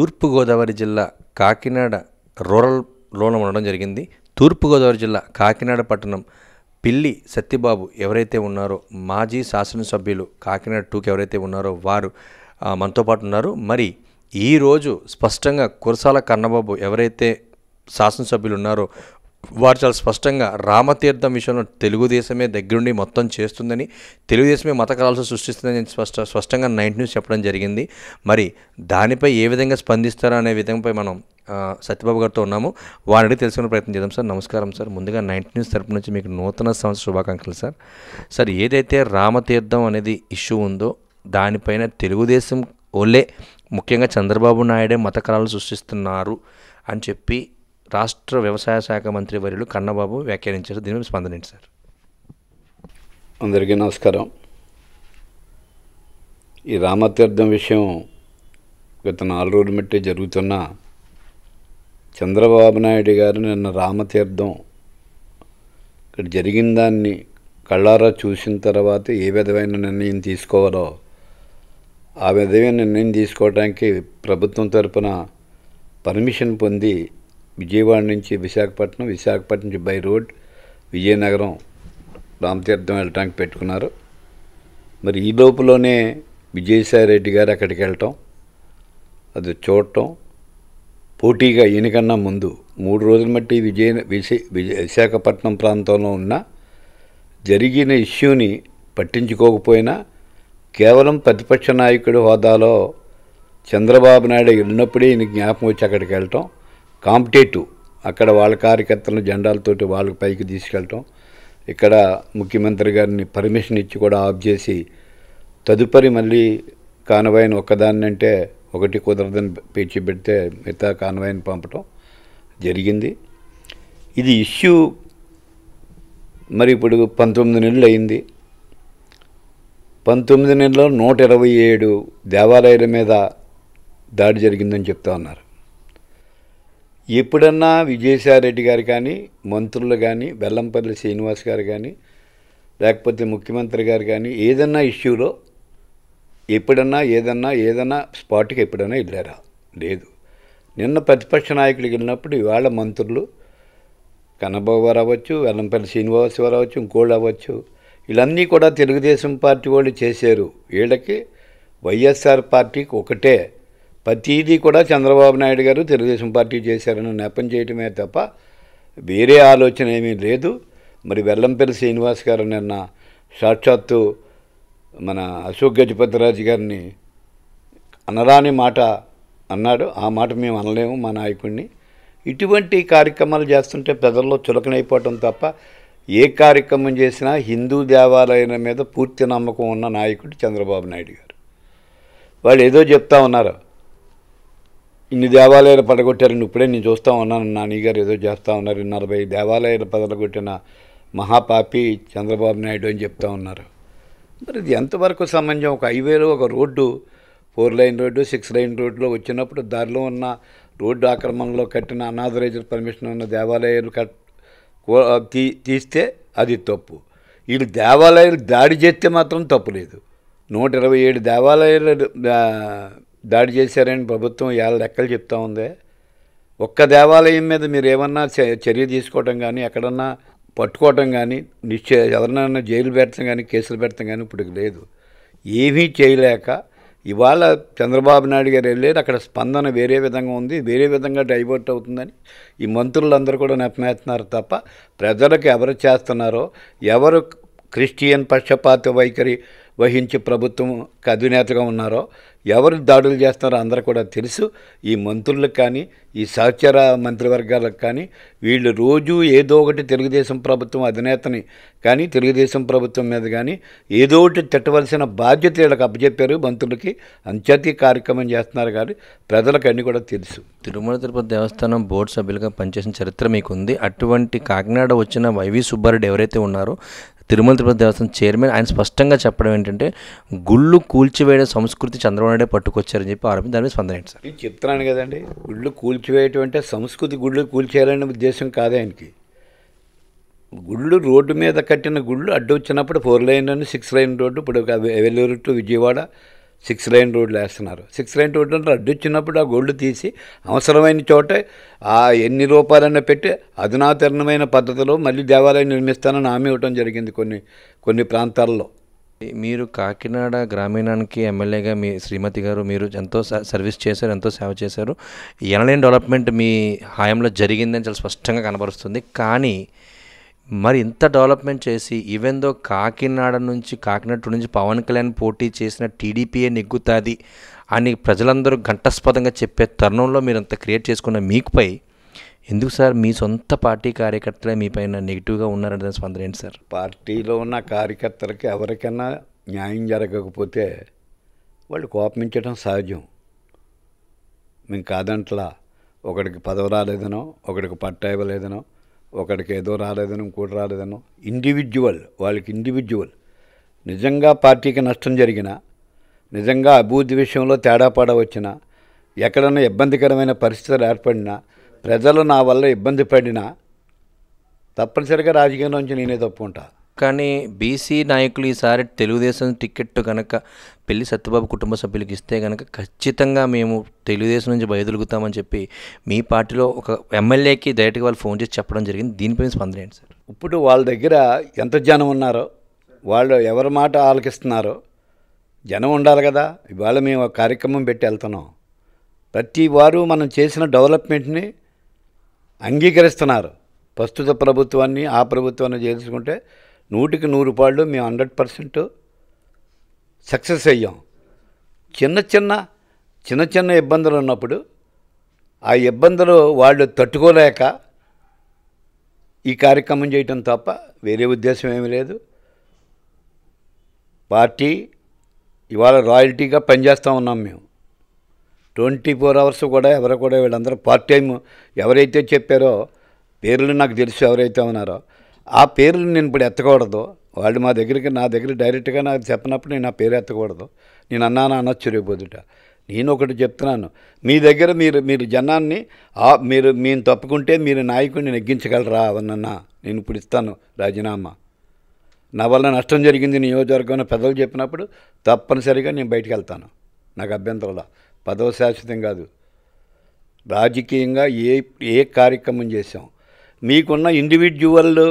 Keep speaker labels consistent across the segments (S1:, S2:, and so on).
S1: తూర్పుగోదావరి జిల్లా కాకినాడ రూరల్లోన ఉండడం జరిగింది తూర్పుగోదావరి జిల్లా కాకినాడ పట్టణం పిల్లి సత్యబాబు ఎవరైతే ఉన్నారో మాజీ శాసనసభ్యులు కాకినాడ టూకి ఎవరైతే ఉన్నారో వారు మనతో పాటు ఉన్నారు మరి ఈరోజు స్పష్టంగా కురసాల కన్నబాబు ఎవరైతే శాసనసభ్యులు ఉన్నారో వారు చాలా స్పష్టంగా రామతీర్థం విషయంలో తెలుగుదేశమే దగ్గరుండి మొత్తం చేస్తుందని తెలుగుదేశమే మత కళాలను సృష్టిస్తుందని స్పష్ట స్పష్టంగా నైట్ న్యూస్ చెప్పడం జరిగింది మరి దానిపై ఏ విధంగా స్పందిస్తారో అనే విధంపై మనం సత్యబాబు గారితో ఉన్నాము వారిని తెలుసుకునే ప్రయత్నం చేద్దాం సార్ నమస్కారం సార్ ముందుగా నైన్ న్యూస్ తరపు నుంచి మీకు నూతన సంవత్సర శుభాకాంక్షలు సార్ సార్ ఏదైతే రామతీర్థం అనేది ఇష్యూ ఉందో దానిపైన తెలుగుదేశం ఓలే ముఖ్యంగా చంద్రబాబు నాయుడే మత కళలు సృష్టిస్తున్నారు అని చెప్పి రాష్ట్ర వ్యవసాయ శాఖ మంత్రి వర్యులు కన్నబాబు వ్యాఖ్యానించారు దీని
S2: మీద స్పందనండి సార్ అందరికీ నమస్కారం ఈ రామతీర్థం విషయం గత నాలుగు రోజుల మట్టి జరుగుతున్న చంద్రబాబు నాయుడు గారు నిన్న రామతీర్థం ఇక్కడ జరిగిన దాన్ని కళ్ళారా చూసిన తర్వాత ఏ విధమైన నిర్ణయం తీసుకోవాలో ఆ విధమైన నిర్ణయం తీసుకోవడానికి ప్రభుత్వం తరపున పర్మిషన్ పొంది విజయవాడ నుంచి విశాఖపట్నం విశాఖపట్నం నుంచి బై రోడ్ విజయనగరం రామతీర్థం వెళ్ళటానికి పెట్టుకున్నారు మరి ఈ లోపులోనే విజయసాయి రెడ్డి గారు అక్కడికి వెళ్ళటం అది చూడటం పోటీగా ఈయనకన్నా ముందు మూడు రోజులు మట్టి విజయ విశాఖపట్నం ప్రాంతంలో ఉన్న జరిగిన ఇష్యూని పట్టించుకోకపోయినా కేవలం ప్రతిపక్ష నాయకుడి హోదాలో చంద్రబాబు నాయుడు వెళ్ళినప్పుడే ఈయన జ్ఞాపకం వచ్చి అక్కడికి వెళ్ళటం కాంపిటేటివ్ అక్కడ వాళ్ళ కార్యకర్తలను జెండాలతోటి వాళ్ళకి పైకి తీసుకెళ్ళటం ఇక్కడ ముఖ్యమంత్రి గారిని పర్మిషన్ ఇచ్చి కూడా ఆఫ్ చేసి తదుపరి మళ్ళీ కాన్వాయిని ఒక్కదాన్ని అంటే ఒకటి కుదరదని పేర్చి పెడితే మిగతా కాన్వాయిని పంపటం జరిగింది ఇది ఇష్యూ మరి ఇప్పుడు పంతొమ్మిది నెలలు అయింది పంతొమ్మిది నెలలో నూట ఇరవై ఏడు దేవాలయాల మీద దాడి జరిగిందని చెప్తా ఉన్నారు ఎప్పుడన్నా విజయసాయిరెడ్డి గారు కానీ మంత్రులు కానీ బెల్లంపల్లి శ్రీనివాస్ గారు కానీ లేకపోతే ముఖ్యమంత్రి గారు కానీ ఏదన్నా ఇష్యూలో ఎప్పుడన్నా ఏదన్నా ఏదన్నా స్పాట్కి ఎప్పుడన్నా వెళ్ళారా లేదు నిన్న ప్రతిపక్ష నాయకుడికి వెళ్ళినప్పుడు ఇవాళ మంత్రులు కన్నబాబు గారు అవ్వచ్చు వెల్లంపల్లి శ్రీనివాస్ గారు అవ్వచ్చు ఇంకోళ్ళు అవ్వచ్చు వీళ్ళన్నీ కూడా తెలుగుదేశం పార్టీ వాళ్ళు చేశారు వీళ్ళకి వైఎస్ఆర్ పార్టీకి ఒకటే ప్రతీదీ కూడా చంద్రబాబు నాయుడు గారు తెలుగుదేశం పార్టీ చేశారని నెపం చేయటమే తప్ప వేరే ఆలోచన ఏమీ లేదు మరి వెల్లంపల్లి శ్రీనివాస్ గారు నిన్న సాక్షాత్తు మన అశోక్ గజపతిరాజు గారిని అనరాని మాట అన్నాడు ఆ మాట మేము అనలేము మా నాయకుడిని ఇటువంటి కార్యక్రమాలు చేస్తుంటే ప్రజల్లో చులకనైపోవటం తప్ప ఏ కార్యక్రమం చేసినా హిందూ దేవాలయాల మీద పూర్తి నమ్మకం ఉన్న నాయకుడు చంద్రబాబు నాయుడు గారు వాళ్ళు ఏదో చెప్తా ఉన్నారు ఇన్ని దేవాలయాలు పడగొట్టారని ఇప్పుడే నేను చూస్తూ ఉన్నాను నాన్నగారు ఏదో చేస్తూ ఉన్నారు నలభై దేవాలయాలు పదలగొట్టిన మహాపాపి చంద్రబాబు నాయుడు అని చెప్తా ఉన్నారు మరి ఇది ఎంతవరకు సంబంధం ఒక హైవేలో ఒక road four line road six line రోడ్లో వచ్చినప్పుడు దారిలో ఉన్న రోడ్డు ఆక్రమణలో కట్టిన అనాథరైజర్ పర్మిషన్ ఉన్న దేవాలయాలు కట్ తీ తీస్తే అది తప్పు వీళ్ళు దేవాలయాలు దాడి చేస్తే మాత్రం తప్పు లేదు నూట ఇరవై ఏడు దేవాలయాలు దాడి చేశారని ప్రభుత్వం ఏళ్ళ లెక్కలు చెప్తా ఉంది ఒక్క దేవాలయం మీద మీరు ఏమన్నా చర్య తీసుకోవటం కానీ ఎక్కడన్నా పట్టుకోవటం కానీ నిశ్చయ ఎవరినైనా జైలు పెట్టడం కానీ కేసులు పెడతాం కానీ ఇప్పుడు లేదు ఏమీ చేయలేక ఇవాళ చంద్రబాబు నాయుడు గారు వెళ్ళారు అక్కడ స్పందన వేరే విధంగా ఉంది వేరే విధంగా డైవర్ట్ అవుతుందని ఈ మంత్రులందరూ కూడా నెప్పమేస్తున్నారు తప్ప ప్రజలకు ఎవరు చేస్తున్నారో ఎవరు క్రిస్టియన్ పక్షపాత వైఖరి వహించే ప్రభుత్వం అధినేతగా ఉన్నారో ఎవరు దాడులు చేస్తున్నారో అందరూ కూడా తెలుసు ఈ మంత్రులకు కానీ ఈ సహచర మంత్రివర్గాలకు కానీ వీళ్ళు రోజు ఏదో ఒకటి తెలుగుదేశం ప్రభుత్వం అధినేతని కానీ తెలుగుదేశం ప్రభుత్వం మీద కానీ ఏదో ఒకటి తిట్టవలసిన బాధ్యత వీళ్ళకి అప్పచెప్పారు మంత్రులకి అంత్యతి కార్యక్రమం చేస్తున్నారు కానీ ప్రజలకు అన్నీ కూడా తెలుసు తిరుమల
S1: తిరుపతి దేవస్థానం బోర్డు సభ్యులుగా పనిచేసిన చరిత్ర మీకు ఉంది అటువంటి కాకినాడ వచ్చిన వైవి సుబ్బారెడ్డి ఎవరైతే ఉన్నారో తిరుమల తిరుపతి దేవస్థానం చైర్మన్ ఆయన స్పష్టంగా చెప్పడం ఏంటంటే గుళ్ళు కూల్చివేయడం సంస్కృతి చంద్రబాబు నాయుడే పట్టుకొచ్చారని చెప్పి ఆరోపణ దాని మీద స్పందన ఏంటి
S2: సార్ చెప్తున్నాను కదండి గుళ్ళు కూల్చివేయటం అంటే సంస్కృతి గుళ్ళు కూల్చేయాలనే ఉద్దేశం కాదు ఆయనకి గుళ్ళు రోడ్డు మీద కట్టిన గుళ్ళు అడ్డు వచ్చినప్పుడు ఫోర్ లైన్ అని సిక్స్ లైన్ రోడ్డు ఇప్పుడు Vellore to Vijayawada six line రోడ్లు వేస్తున్నారు సిక్స్ లైన్ రోడ్లు అడ్డు వచ్చినప్పుడు ఆ గోల్డ్ తీసి అవసరమైన చోటే ఆ ఎన్ని రూపాయలన్నా పెట్టి అధునాతరణమైన పద్ధతిలో మళ్ళీ దేవాలయం నిర్మిస్తానని హామీ ఇవ్వటం జరిగింది కొన్ని కొన్ని ప్రాంతాల్లో మీరు కాకినాడ గ్రామీణానికి
S1: ఎమ్మెల్యేగా మీ శ్రీమతి గారు మీరు ఎంతో సర్వీస్ చేశారు ఎంతో సేవ చేశారు ఎనలైన్ డెవలప్మెంట్ మీ హాయంలో జరిగిందని చాలా స్పష్టంగా కనబరుస్తుంది కానీ మరి ఇంత డెవలప్మెంట్ చేసి ఈవెందో కాకినాడ నుంచి కాకినాడ నుంచి పవన్ కళ్యాణ్ పోటీ చేసిన టీడీపీఏ నెగ్గుతుంది అని ప్రజలందరూ ఘంటస్పదంగా చెప్పే తరుణంలో మీరు అంత క్రియేట్ చేసుకున్న మీకుపై ఎందుకు సార్ మీ సొంత పార్టీ కార్యకర్తలే మీపైన నెగిటివ్గా ఉన్నారనే
S2: స్పందన ఏంటి సార్ పార్టీలో ఉన్న కార్యకర్తలకి ఎవరికైనా న్యాయం జరగకపోతే వాళ్ళు కోపించడం సహజం మేము కాదంట్లా ఒకడికి పదవరాలేదనో రాలేదనో ఒకడికి పట్ట ఇవ్వలేదనో ఒకరికి ఏదో రాలేదని ఇంకోటి రాలేదనో ఇండివిజువల్ వాళ్ళకి ఇండివిజువల్ నిజంగా పార్టీకి నష్టం జరిగినా నిజంగా అభివృద్ధి విషయంలో తేడా పడవచ్చినా ఎక్కడన్నా ఇబ్బందికరమైన పరిస్థితులు ఏర్పడినా ప్రజలు నా వల్ల ఇబ్బంది పడినా తప్పనిసరిగా రాజకీయం నుంచి నేనే తప్పుకుంటా
S1: కానీ బీసీ నాయకులు ఈసారి తెలుగుదేశం టికెట్ కనుక పెళ్లి సత్యబాబు కుటుంబ సభ్యులకు ఇస్తే కనుక ఖచ్చితంగా మేము తెలుగుదేశం నుంచి బయదొలుగుతామని చెప్పి మీ పార్టీలో ఒక ఎమ్మెల్యేకి డైరెక్ట్గా వాళ్ళు ఫోన్ చేసి చెప్పడం జరిగింది దీనిపై స్పందనండి సార్
S2: ఇప్పుడు వాళ్ళ దగ్గర ఎంత జనం ఉన్నారో వాళ్ళు ఎవరి మాట ఆలకిస్తున్నారో జనం ఉండాలి కదా ఇవాళ మేము ఒక కార్యక్రమం పెట్టి వెళ్తున్నాం ప్రతి వారు మనం చేసిన డెవలప్మెంట్ని అంగీకరిస్తున్నారు ప్రస్తుత ప్రభుత్వాన్ని ఆ ప్రభుత్వాన్ని చేసుకుంటే నూటికి నూరు పాళ్ళు మేము హండ్రెడ్ పర్సెంట్ సక్సెస్ అయ్యాం చిన్న చిన్న చిన్న చిన్న ఇబ్బందులు ఉన్నప్పుడు ఆ ఇబ్బందులు వాళ్ళు తట్టుకోలేక ఈ కార్యక్రమం చేయటం తప్ప వేరే ఉద్దేశం ఏమీ లేదు పార్టీ ఇవాళ రాయల్టీగా పనిచేస్తూ ఉన్నాం మేము ట్వంటీ ఫోర్ అవర్స్ కూడా ఎవరు కూడా వీళ్ళందరూ పార్ట్ టైం ఎవరైతే చెప్పారో పేర్లు నాకు తెలుసు ఎవరైతే ఉన్నారో ఆ పేర్లు నేను ఇప్పుడు ఎత్తకూడదు వాళ్ళు మా దగ్గరికి నా దగ్గర డైరెక్ట్గా నాకు చెప్పినప్పుడు నేను ఆ పేరు ఎత్తకూడదు నేను అన్నాను అనొచ్చు రేపొదుట నేను ఒకటి చెప్తున్నాను మీ దగ్గర మీరు మీరు జనాన్ని మీరు మేము తప్పుకుంటే మీరు నాయకుడిని నెగ్గించగలరా అవన్న నేను ఇప్పుడు ఇస్తాను రాజీనామా నా వల్ల నష్టం జరిగింది నియోజకవర్గంలో పెద్దలు చెప్పినప్పుడు తప్పనిసరిగా నేను బయటకు వెళ్తాను నాకు అభ్యంతరంలో పదవ శాశ్వతం కాదు రాజకీయంగా ఏ ఏ కార్యక్రమం చేసాం మీకున్న ఇండివిజువల్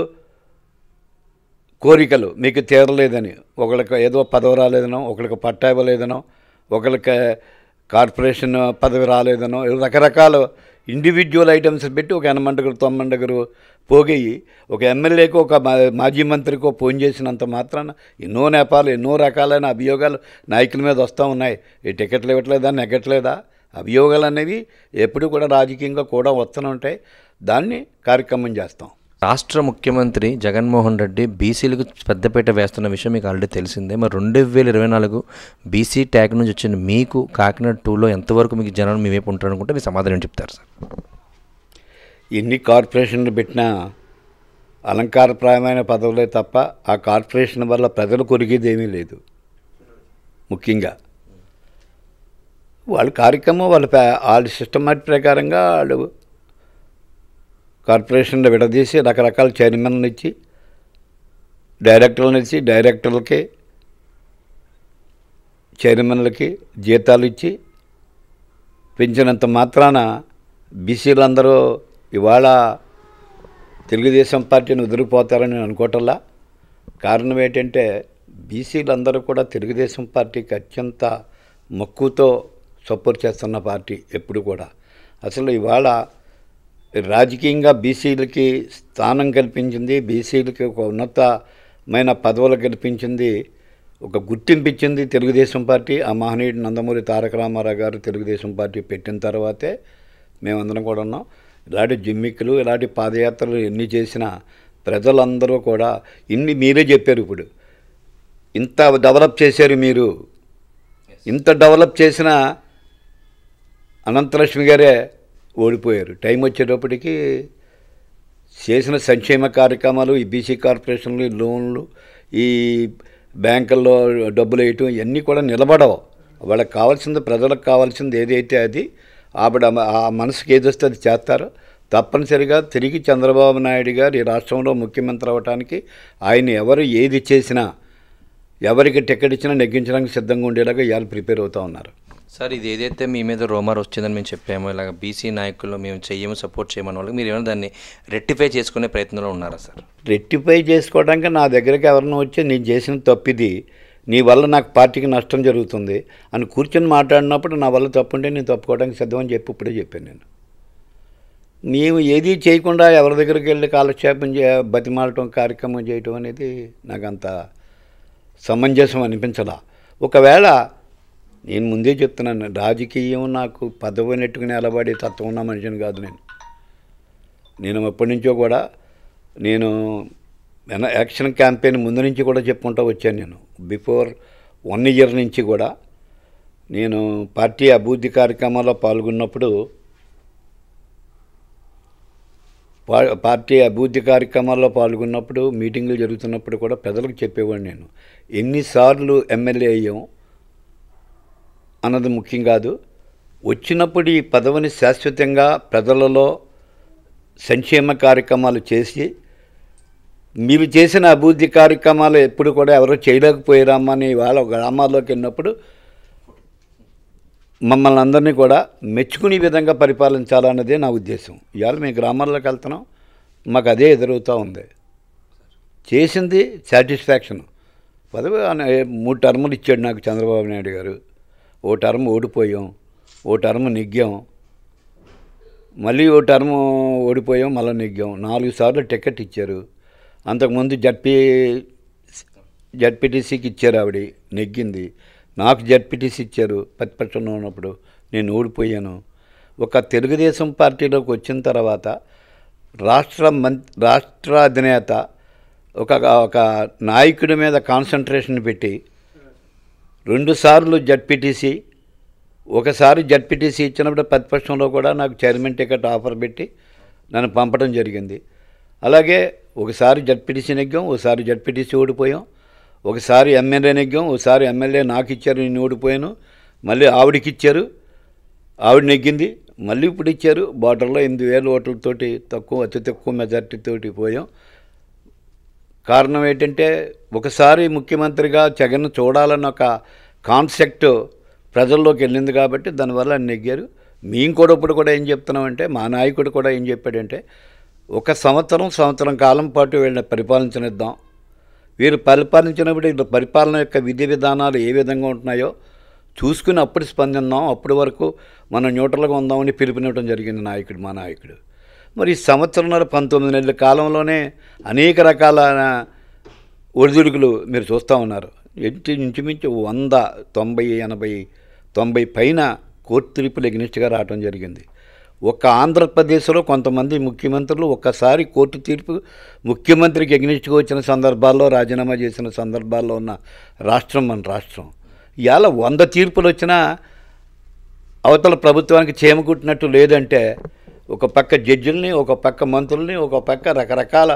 S2: కోరికలు మీకు తీరలేదని ఒకళ్ళకి ఏదో పదవి రాలేదనో ఒకళ్ళకి పట్టా ఇవ్వలేదనో ఒకళ్ళకి కార్పొరేషన్ పదవి రాలేదనో రకరకాల ఇండివిజువల్ ఐటమ్స్ పెట్టి ఒక ఎనమండగరు తొమ్మండగరు పోగేయి ఒక ఎమ్మెల్యేకి ఒక మాజీ మంత్రికో ఫోన్ చేసినంత మాత్రాన ఎన్నో నేపాలు ఎన్నో రకాలైన అభియోగాలు నాయకుల మీద వస్తూ ఉన్నాయి ఈ టికెట్లు ఇవ్వట్లేదా నెగ్గట్లేదా అభియోగాలు అనేవి ఎప్పుడు కూడా రాజకీయంగా కూడా వస్తూనే ఉంటాయి దాన్ని కార్యక్రమం చేస్తాం
S1: రాష్ట్ర ముఖ్యమంత్రి జగన్మోహన్ రెడ్డి బీసీలకు పెద్దపీట వేస్తున్న విషయం మీకు ఆల్రెడీ తెలిసిందే మరి రెండు వేల ఇరవై నాలుగు బీసీ ట్యాగ్ నుంచి వచ్చిన మీకు కాకినాడ టూలో ఎంతవరకు మీకు జనాలు మీ వైపు ఉంటారు అనుకుంటే మీ సమాధానం చెప్తారు సార్
S2: ఎన్ని కార్పొరేషన్లు పెట్టినా అలంకారప్రాయమైన పదవులే తప్ప ఆ కార్పొరేషన్ వల్ల ప్రజలు కొరిగేదేమీ లేదు ముఖ్యంగా వాళ్ళ కార్యక్రమం వాళ్ళ వాళ్ళ సిస్టమాటిక్ ప్రకారంగా వాళ్ళు కార్పొరేషన్లో విడదీసి రకరకాల చైర్మన్లు ఇచ్చి డైరెక్టర్లను ఇచ్చి డైరెక్టర్లకి చైర్మన్లకి జీతాలు ఇచ్చి పెంచినంత మాత్రాన బీసీలందరూ ఇవాళ తెలుగుదేశం పార్టీని వదిలిపోతారని అనుకోవటంలా కారణం ఏంటంటే బీసీలందరూ కూడా తెలుగుదేశం పార్టీకి అత్యంత మక్కువతో సపోర్ట్ చేస్తున్న పార్టీ ఎప్పుడు కూడా అసలు ఇవాళ రాజకీయంగా బీసీలకి స్థానం కల్పించింది బీసీలకి ఒక ఉన్నతమైన పదవులు కల్పించింది ఒక గుర్తింపు ఇచ్చింది తెలుగుదేశం పార్టీ ఆ మహనీయుడు నందమూరి తారక రామారావు గారు తెలుగుదేశం పార్టీ పెట్టిన తర్వాతే మేమందరం కూడా ఉన్నాం ఇలాంటి జిమ్మిక్కులు ఇలాంటి పాదయాత్రలు ఎన్ని చేసినా ప్రజలందరూ కూడా ఇన్ని మీరే చెప్పారు ఇప్పుడు ఇంత డెవలప్ చేశారు మీరు ఇంత డెవలప్ చేసిన అనంతలక్ష్మి గారే ఓడిపోయారు టైం వచ్చేటప్పటికి చేసిన సంక్షేమ కార్యక్రమాలు ఈ బీసీ కార్పొరేషన్లు ఈ లోన్లు ఈ బ్యాంకుల్లో డబ్బులు వేయటం ఇవన్నీ కూడా నిలబడవు వాళ్ళకి కావాల్సింది ప్రజలకు కావాల్సింది ఏదైతే అది ఆవిడ ఆ మనసుకి ఏదొస్తే అది చేస్తారు తప్పనిసరిగా తిరిగి చంద్రబాబు నాయుడు గారు ఈ రాష్ట్రంలో ముఖ్యమంత్రి అవ్వటానికి ఆయన ఎవరు ఏది చేసినా ఎవరికి టికెట్ ఇచ్చినా నెగ్గించడానికి సిద్ధంగా ఉండేలాగా ఇవాళ ప్రిపేర్ అవుతూ ఉన్నారు
S1: సార్ ఇది ఏదైతే మీ మీద రోమర్ వచ్చిందని మేము చెప్పాము ఇలాగ బీసీ నాయకులు మేము చెయ్యము సపోర్ట్ చేయమని వాళ్ళకి మీరు ఏమైనా దాన్ని రెక్టిఫై చేసుకునే ప్రయత్నంలో ఉన్నారా సార్
S2: రెక్టిఫై చేసుకోవడానికి నా దగ్గరికి ఎవరైనా వచ్చి నేను చేసిన తప్పిది నీ వల్ల నాకు పార్టీకి నష్టం జరుగుతుంది అని కూర్చొని మాట్లాడినప్పుడు నా వల్ల తప్పు ఉంటే నేను తప్పుకోవడానికి సిద్ధం అని చెప్పి ఇప్పుడే చెప్పాను నేను మేము ఏది చేయకుండా ఎవరి దగ్గరికి వెళ్ళి కాలక్షేపం చే బతిమాలటం కార్యక్రమం చేయటం అనేది నాకు అంత సమంజసం అనిపించలా ఒకవేళ నేను ముందే చెప్తున్నాను రాజకీయం నాకు పదవి నెట్టుకుని నిలబడే తత్వం ఉన్న మనిషిని కాదు నేను నేను ఎప్పటి నుంచో కూడా నేను యాక్షన్ క్యాంపెయిన్ ముందు నుంచి కూడా చెప్పుకుంటూ వచ్చాను నేను బిఫోర్ వన్ ఇయర్ నుంచి కూడా నేను పార్టీ అభివృద్ధి కార్యక్రమాల్లో పాల్గొన్నప్పుడు పార్టీ అభివృద్ధి కార్యక్రమాల్లో పాల్గొన్నప్పుడు మీటింగులు జరుగుతున్నప్పుడు కూడా ప్రజలకు చెప్పేవాడిని నేను ఎన్నిసార్లు ఎమ్మెల్యే అయ్యాము అన్నది ముఖ్యం కాదు వచ్చినప్పుడు ఈ పదవిని శాశ్వతంగా ప్రజలలో సంక్షేమ కార్యక్రమాలు చేసి మీరు చేసిన అభివృద్ధి కార్యక్రమాలు ఎప్పుడు కూడా ఎవరో అని వాళ్ళ గ్రామాల్లోకి వెళ్ళినప్పుడు మమ్మల్ని అందరినీ కూడా మెచ్చుకునే విధంగా పరిపాలించాలన్నదే నా ఉద్దేశం ఇవాళ మేము గ్రామాల్లోకి వెళ్తున్నాం మాకు అదే ఎదురవుతూ ఉంది చేసింది సాటిస్ఫాక్షన్ పదవి మూడు టర్ములు ఇచ్చాడు నాకు చంద్రబాబు నాయుడు గారు ఓ టర్మ్ ఓడిపోయాం ఓ టర్మ్ నెగ్గాం మళ్ళీ ఓ టర్మ్ ఓడిపోయాం మళ్ళీ నెగ్గాం నాలుగు సార్లు టికెట్ ఇచ్చారు అంతకుముందు జడ్పీ జడ్పీటీసీకి ఇచ్చారు ఆవిడ నెగ్గింది నాకు జడ్పీటీసీ ఇచ్చారు ప్రతిపక్షంలో ఉన్నప్పుడు నేను ఓడిపోయాను ఒక తెలుగుదేశం పార్టీలోకి వచ్చిన తర్వాత రాష్ట్ర మం రాష్ట్ర అధినేత ఒక ఒక నాయకుడి మీద కాన్సన్ట్రేషన్ పెట్టి రెండుసార్లు జడ్పీటీసీ ఒకసారి జడ్పీటీసీ ఇచ్చినప్పుడు ప్రతిపక్షంలో కూడా నాకు చైర్మన్ టికెట్ ఆఫర్ పెట్టి నన్ను పంపడం జరిగింది అలాగే ఒకసారి జడ్పీటీసీ నెగ్గాం ఒకసారి జడ్పీటీసీ ఓడిపోయాం ఒకసారి ఎమ్మెల్యే నెగ్గాం ఒకసారి ఎమ్మెల్యే నాకు ఇచ్చారు నేను ఓడిపోయాను మళ్ళీ ఆవిడికి ఇచ్చారు ఆవిడ నెగ్గింది మళ్ళీ ఇప్పుడు ఇచ్చారు బార్డర్లో ఎనిమిది వేల ఓట్లతోటి తక్కువ అతి తక్కువ మెజార్టీతోటి పోయాం కారణం ఏంటంటే ఒకసారి ముఖ్యమంత్రిగా జగన్ చూడాలన్న ఒక కాన్సెప్ట్ ప్రజల్లోకి వెళ్ళింది కాబట్టి దానివల్ల నెగ్గారు మేము కూడా ఇప్పుడు కూడా ఏం చెప్తున్నామంటే మా నాయకుడు కూడా ఏం చెప్పాడంటే ఒక సంవత్సరం సంవత్సరం కాలం పాటు వీళ్ళని పరిపాలించనిద్దాం వీరు పరిపాలించినప్పుడు వీళ్ళ పరిపాలన యొక్క విధి విధానాలు ఏ విధంగా ఉంటున్నాయో చూసుకుని అప్పుడు స్పందిందాం అప్పటి వరకు మనం న్యూట్రల్గా ఉందామని పిలుపునివ్వడం జరిగింది నాయకుడు మా నాయకుడు మరి సంవత్సరంన్నర పంతొమ్మిది నెలల కాలంలోనే అనేక రకాల ఒడిదుడుకులు మీరు చూస్తూ ఉన్నారు ఇంచు ఇంచుమించు వంద తొంభై ఎనభై తొంభై పైన కోర్టు తీర్పులు ఎగ్నిస్ట్గా రావడం జరిగింది ఒక ఆంధ్రప్రదేశ్లో కొంతమంది ముఖ్యమంత్రులు ఒక్కసారి కోర్టు తీర్పు ముఖ్యమంత్రికి ఎగ్నిస్ట్గా వచ్చిన సందర్భాల్లో రాజీనామా చేసిన సందర్భాల్లో ఉన్న రాష్ట్రం మన రాష్ట్రం ఇవాళ వంద తీర్పులు వచ్చినా అవతల ప్రభుత్వానికి చేమకుట్టినట్టు లేదంటే ఒక పక్క జడ్జిల్ని ఒక పక్క మంత్రుల్ని ఒక పక్క రకరకాల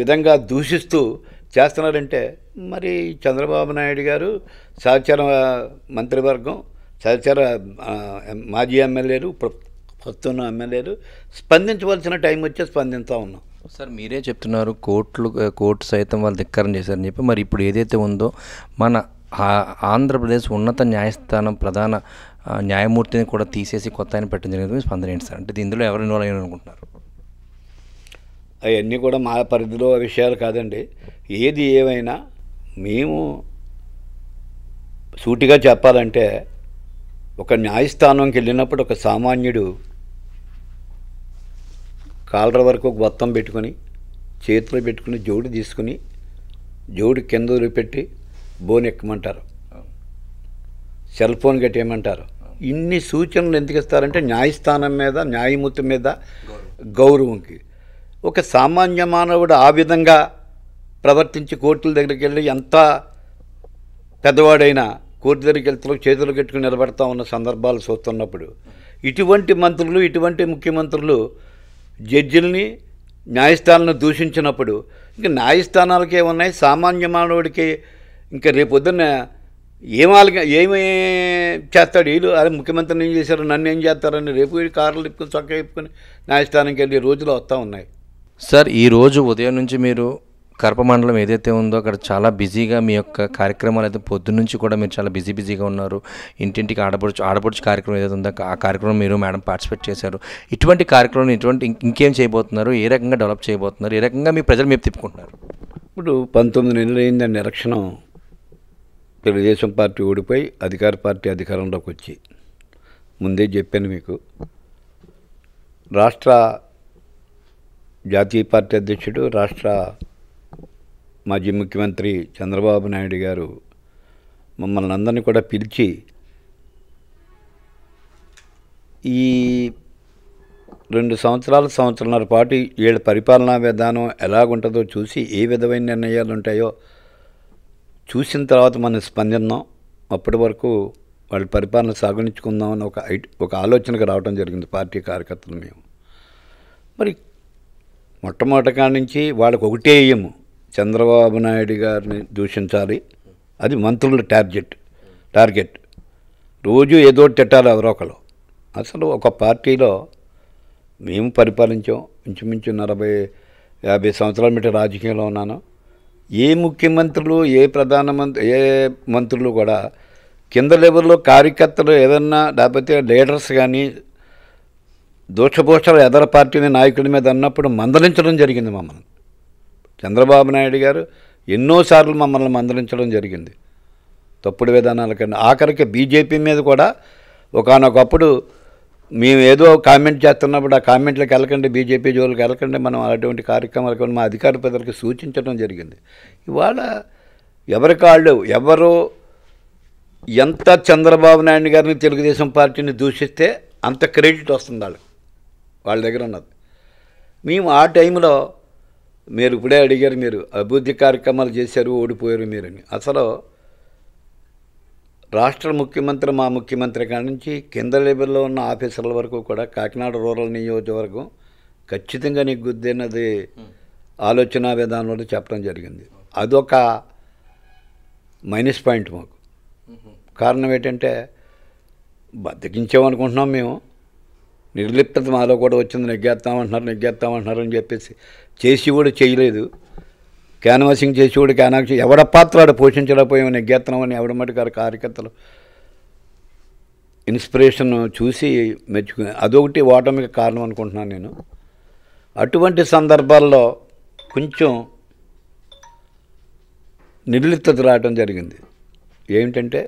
S2: విధంగా దూషిస్తూ చేస్తున్నారంటే మరి చంద్రబాబు నాయుడు గారు సహచర మంత్రివర్గం సహచార మాజీ ఎమ్మెల్యేలు ప్రస్తున్న ఎమ్మెల్యేలు స్పందించవలసిన టైం వచ్చే స్పందిస్తూ ఉన్నాం సార్ మీరే
S1: చెప్తున్నారు కోర్టులు కోర్టు సైతం వాళ్ళు ధిక్కరం చేశారని చెప్పి మరి ఇప్పుడు ఏదైతే ఉందో మన ఆంధ్రప్రదేశ్ ఉన్నత న్యాయస్థానం ప్రధాన న్యాయమూర్తిని కూడా తీసేసి కొత్త ఆయన పెట్టడం జరిగింది స్పందన ఏంటి సార్ అంటే ఇందులో
S2: ఎవరు ఇన్వాల్వ్ అయ్యారు అనుకుంటున్నారు అవన్నీ కూడా మా పరిధిలో విషయాలు కాదండి ఏది ఏమైనా మేము సూటిగా చెప్పాలంటే ఒక న్యాయస్థానంకి వెళ్ళినప్పుడు ఒక సామాన్యుడు కాలర వరకు ఒక బొత్తం పెట్టుకొని చేతులు పెట్టుకుని జోడు తీసుకుని జోడు కింద పెట్టి బోన్ ఎక్కమంటారు సెల్ ఫోన్ కట్టేయమంటారు ఇన్ని సూచనలు ఎందుకు ఇస్తారంటే న్యాయస్థానం మీద న్యాయమూర్తి మీద గౌరవంకి ఒక సామాన్య మానవుడు ఆ విధంగా ప్రవర్తించి కోర్టుల దగ్గరికి వెళ్ళి ఎంత పెద్దవాడైనా కోర్టు దగ్గరికి వెళ్తున్న చేతులు కట్టుకుని నిలబడతా ఉన్న సందర్భాలు చూస్తున్నప్పుడు ఇటువంటి మంత్రులు ఇటువంటి ముఖ్యమంత్రులు జడ్జిల్ని న్యాయస్థానాలను దూషించినప్పుడు ఇంకా న్యాయస్థానాలకే ఉన్నాయి సామాన్య మానవుడికి ఇంకా రేపొద్దున ఏమాలి వాళ్ళకి ఏమి చేస్తాడు వీళ్ళు అదే ముఖ్యమంత్రి ఏం చేశారు నన్ను ఏం చేస్తారని రేపు కార్లు ఇప్పుకొని చొక్కా ఇప్పుకొని న్యాయస్థానానికి వెళ్ళి రోజులు వస్తూ ఉన్నాయి
S1: సార్ ఈరోజు ఉదయం నుంచి మీరు కరప మండలం ఏదైతే ఉందో అక్కడ చాలా బిజీగా మీ యొక్క కార్యక్రమాలు అయితే పొద్దున్నుంచి కూడా మీరు చాలా బిజీ బిజీగా ఉన్నారు ఇంటింటికి ఆడపడుచు ఆడపడుచు కార్యక్రమం ఏదైతే ఉందో ఆ కార్యక్రమం మీరు మేడం పార్టిసిపేట్ చేశారు ఇటువంటి కార్యక్రమం ఇటువంటి ఇంకేం చేయబోతున్నారు ఏ రకంగా డెవలప్ చేయబోతున్నారు ఏ రకంగా మీ ప్రజలు మీరు తిప్పుకుంటున్నారు
S2: ఇప్పుడు పంతొమ్మిది నెలలు అయిందని నిరక్షణం తెలుగుదేశం పార్టీ ఓడిపోయి అధికార పార్టీ అధికారంలోకి వచ్చి ముందే చెప్పాను మీకు రాష్ట్ర జాతీయ పార్టీ అధ్యక్షుడు రాష్ట్ర మాజీ ముఖ్యమంత్రి చంద్రబాబు నాయుడు గారు మమ్మల్ని అందరినీ కూడా పిలిచి ఈ రెండు సంవత్సరాల సంవత్సరాల పాటు వీళ్ళ పరిపాలనా విధానం ఎలాగుంటుందో చూసి ఏ విధమైన నిర్ణయాలు ఉంటాయో చూసిన తర్వాత మనం స్పందిందాం అప్పటి వరకు వాళ్ళ పరిపాలన సాగనించుకుందాం అని ఒక ఒక ఆలోచనకు రావడం జరిగింది పార్టీ కార్యకర్తలు మేము మరి మొట్టమొదటిగా నుంచి వాళ్ళకు ఒకటే ఏము చంద్రబాబు నాయుడు గారిని దూషించాలి అది మంత్రుల టార్గెట్ టార్గెట్ రోజు ఏదో తిట్టాలి ఎవరొకరు అసలు ఒక పార్టీలో మేము పరిపాలించాం ఇంచుమించు నలభై యాభై సంవత్సరాల మీటర్ రాజకీయంలో ఉన్నాను ఏ ముఖ్యమంత్రులు ఏ ప్రధానమంత్రి ఏ మంత్రులు కూడా కింద లెవెల్లో కార్యకర్తలు ఏదన్నా లేకపోతే లీడర్స్ కానీ దోషపోషాలు ఎదర పార్టీ నాయకుడి మీద అన్నప్పుడు మందలించడం జరిగింది మమ్మల్ని చంద్రబాబు నాయుడు గారు ఎన్నోసార్లు మమ్మల్ని మందలించడం జరిగింది తప్పుడు విధానాల కన్నా ఆఖరికి బీజేపీ మీద కూడా ఒకనొకప్పుడు మేము ఏదో కామెంట్ చేస్తున్నప్పుడు ఆ కామెంట్లకు వెళ్ళకండి బీజేపీ జోలకు వెళ్ళకండి మనం అటువంటి కార్యక్రమాలకు మా అధికార ప్రజలకు సూచించడం జరిగింది ఇవాళ ఎవరి కాళ్ళు ఎవరు ఎంత చంద్రబాబు నాయుడు గారిని తెలుగుదేశం పార్టీని దూషిస్తే అంత క్రెడిట్ వస్తుంది వాళ్ళకి వాళ్ళ దగ్గర ఉన్నది మేము ఆ టైంలో మీరు ఇప్పుడే అడిగారు మీరు అభివృద్ధి కార్యక్రమాలు చేశారు ఓడిపోయారు మీరని అసలు రాష్ట్ర ముఖ్యమంత్రి మా ముఖ్యమంత్రి కాడి నుంచి కింద లెవెల్లో ఉన్న ఆఫీసర్ల వరకు కూడా కాకినాడ రూరల్ నియోజకవర్గం ఖచ్చితంగా నీకు గుద్దినది ఆలోచన విధానంలో చెప్పడం జరిగింది అదొక మైనస్ పాయింట్ మాకు కారణం ఏంటంటే బతికించామనుకుంటున్నాం మేము నిర్లిప్తత మాలో కూడా వచ్చింది నెగ్గేస్తామంటున్నారు నెగ్గేస్తామంటున్నారు అని చెప్పేసి చేసి కూడా చేయలేదు క్యాన్వాసింగ్ చేసేవాడు క్యాన్వాసింగ్ ఎవడ ఆడు పోషించడపోయామని గీతనం అని ఎవడమటి గారి కార్యకర్తలు ఇన్స్పిరేషన్ చూసి మెచ్చుకుని అదొకటి ఓటమికి కారణం అనుకుంటున్నాను నేను అటువంటి సందర్భాల్లో కొంచెం నిర్లిప్త రావడం జరిగింది ఏమిటంటే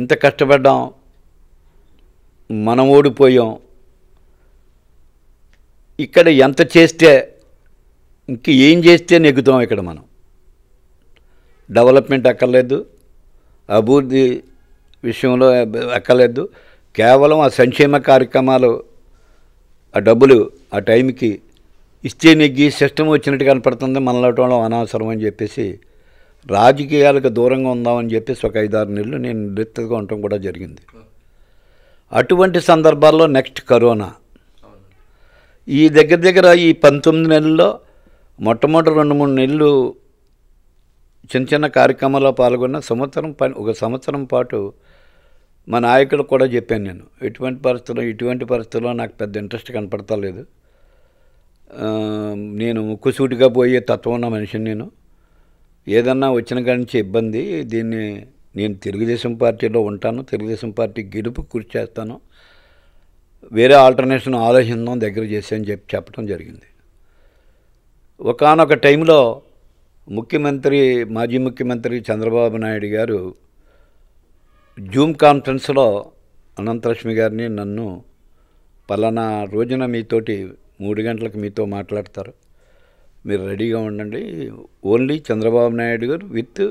S2: ఇంత కష్టపడ్డాం మనం ఓడిపోయాం ఇక్కడ ఎంత చేస్తే ఇంక ఏం చేస్తే నెగ్గుతాం ఇక్కడ మనం డెవలప్మెంట్ అక్కర్లేదు అభివృద్ధి విషయంలో అక్కర్లేదు కేవలం ఆ సంక్షేమ కార్యక్రమాలు ఆ డబ్బులు ఆ టైంకి ఇస్తే నెగ్గి సిస్టమ్ వచ్చినట్టు కనపడుతుంది మనలటంలో అనవసరం అని చెప్పేసి రాజకీయాలకు దూరంగా ఉందామని చెప్పేసి ఒక ఐదారు నెలలు నేను నిత్తగా ఉండటం కూడా జరిగింది అటువంటి సందర్భాల్లో నెక్స్ట్ కరోనా ఈ దగ్గర దగ్గర ఈ పంతొమ్మిది నెలల్లో మొట్టమొదటి రెండు మూడు నెలలు చిన్న చిన్న కార్యక్రమాల్లో పాల్గొన్న సంవత్సరం పని ఒక సంవత్సరం పాటు మా నాయకులకు కూడా చెప్పాను నేను ఎటువంటి పరిస్థితుల్లో ఇటువంటి పరిస్థితుల్లో నాకు పెద్ద ఇంట్రెస్ట్ కనపడతలేదు నేను ముక్కుసూటిగా పోయే తత్వం ఉన్న మనిషిని నేను ఏదన్నా వచ్చిన కాడి నుంచి ఇబ్బంది దీన్ని నేను తెలుగుదేశం పార్టీలో ఉంటాను తెలుగుదేశం పార్టీ గెలుపు కృషి చేస్తాను వేరే ఆల్టర్నేషన్ ఆలోచించడం దగ్గర చేసి అని చెప్పి చెప్పడం జరిగింది ఒకనొక టైంలో ముఖ్యమంత్రి మాజీ ముఖ్యమంత్రి చంద్రబాబు నాయుడు గారు జూమ్ కాన్ఫరెన్స్లో అనంతలక్ష్మి గారిని నన్ను పలానా రోజున మీతోటి మూడు గంటలకు మీతో మాట్లాడతారు మీరు రెడీగా ఉండండి ఓన్లీ చంద్రబాబు నాయుడు గారు విత్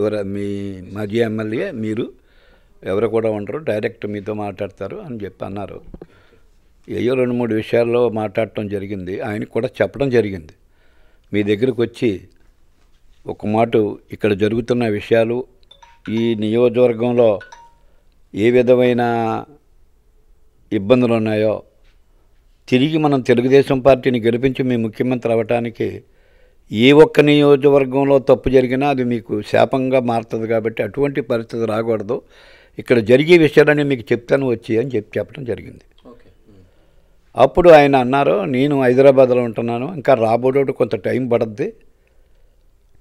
S2: ఎవర మీ మాజీ ఎమ్మెల్యే మీరు ఎవరు కూడా ఉండరు డైరెక్ట్ మీతో మాట్లాడతారు అని చెప్పి అన్నారు ఏయో రెండు మూడు విషయాల్లో మాట్లాడటం జరిగింది ఆయనకు కూడా చెప్పడం జరిగింది మీ దగ్గరకు వచ్చి ఒక మాట ఇక్కడ జరుగుతున్న విషయాలు ఈ నియోజకవర్గంలో ఏ విధమైన ఇబ్బందులు ఉన్నాయో తిరిగి మనం తెలుగుదేశం పార్టీని గెలిపించి మీ ముఖ్యమంత్రి అవ్వటానికి ఏ ఒక్క నియోజకవర్గంలో తప్పు జరిగినా అది మీకు శాపంగా మారుతుంది కాబట్టి అటువంటి పరిస్థితి రాకూడదు ఇక్కడ జరిగే విషయాలన్నీ మీకు చెప్తాను వచ్చి అని చెప్పి చెప్పడం జరిగింది అప్పుడు ఆయన అన్నారు నేను హైదరాబాద్లో ఉంటున్నాను ఇంకా రాబోడోడు కొంత టైం పడద్ది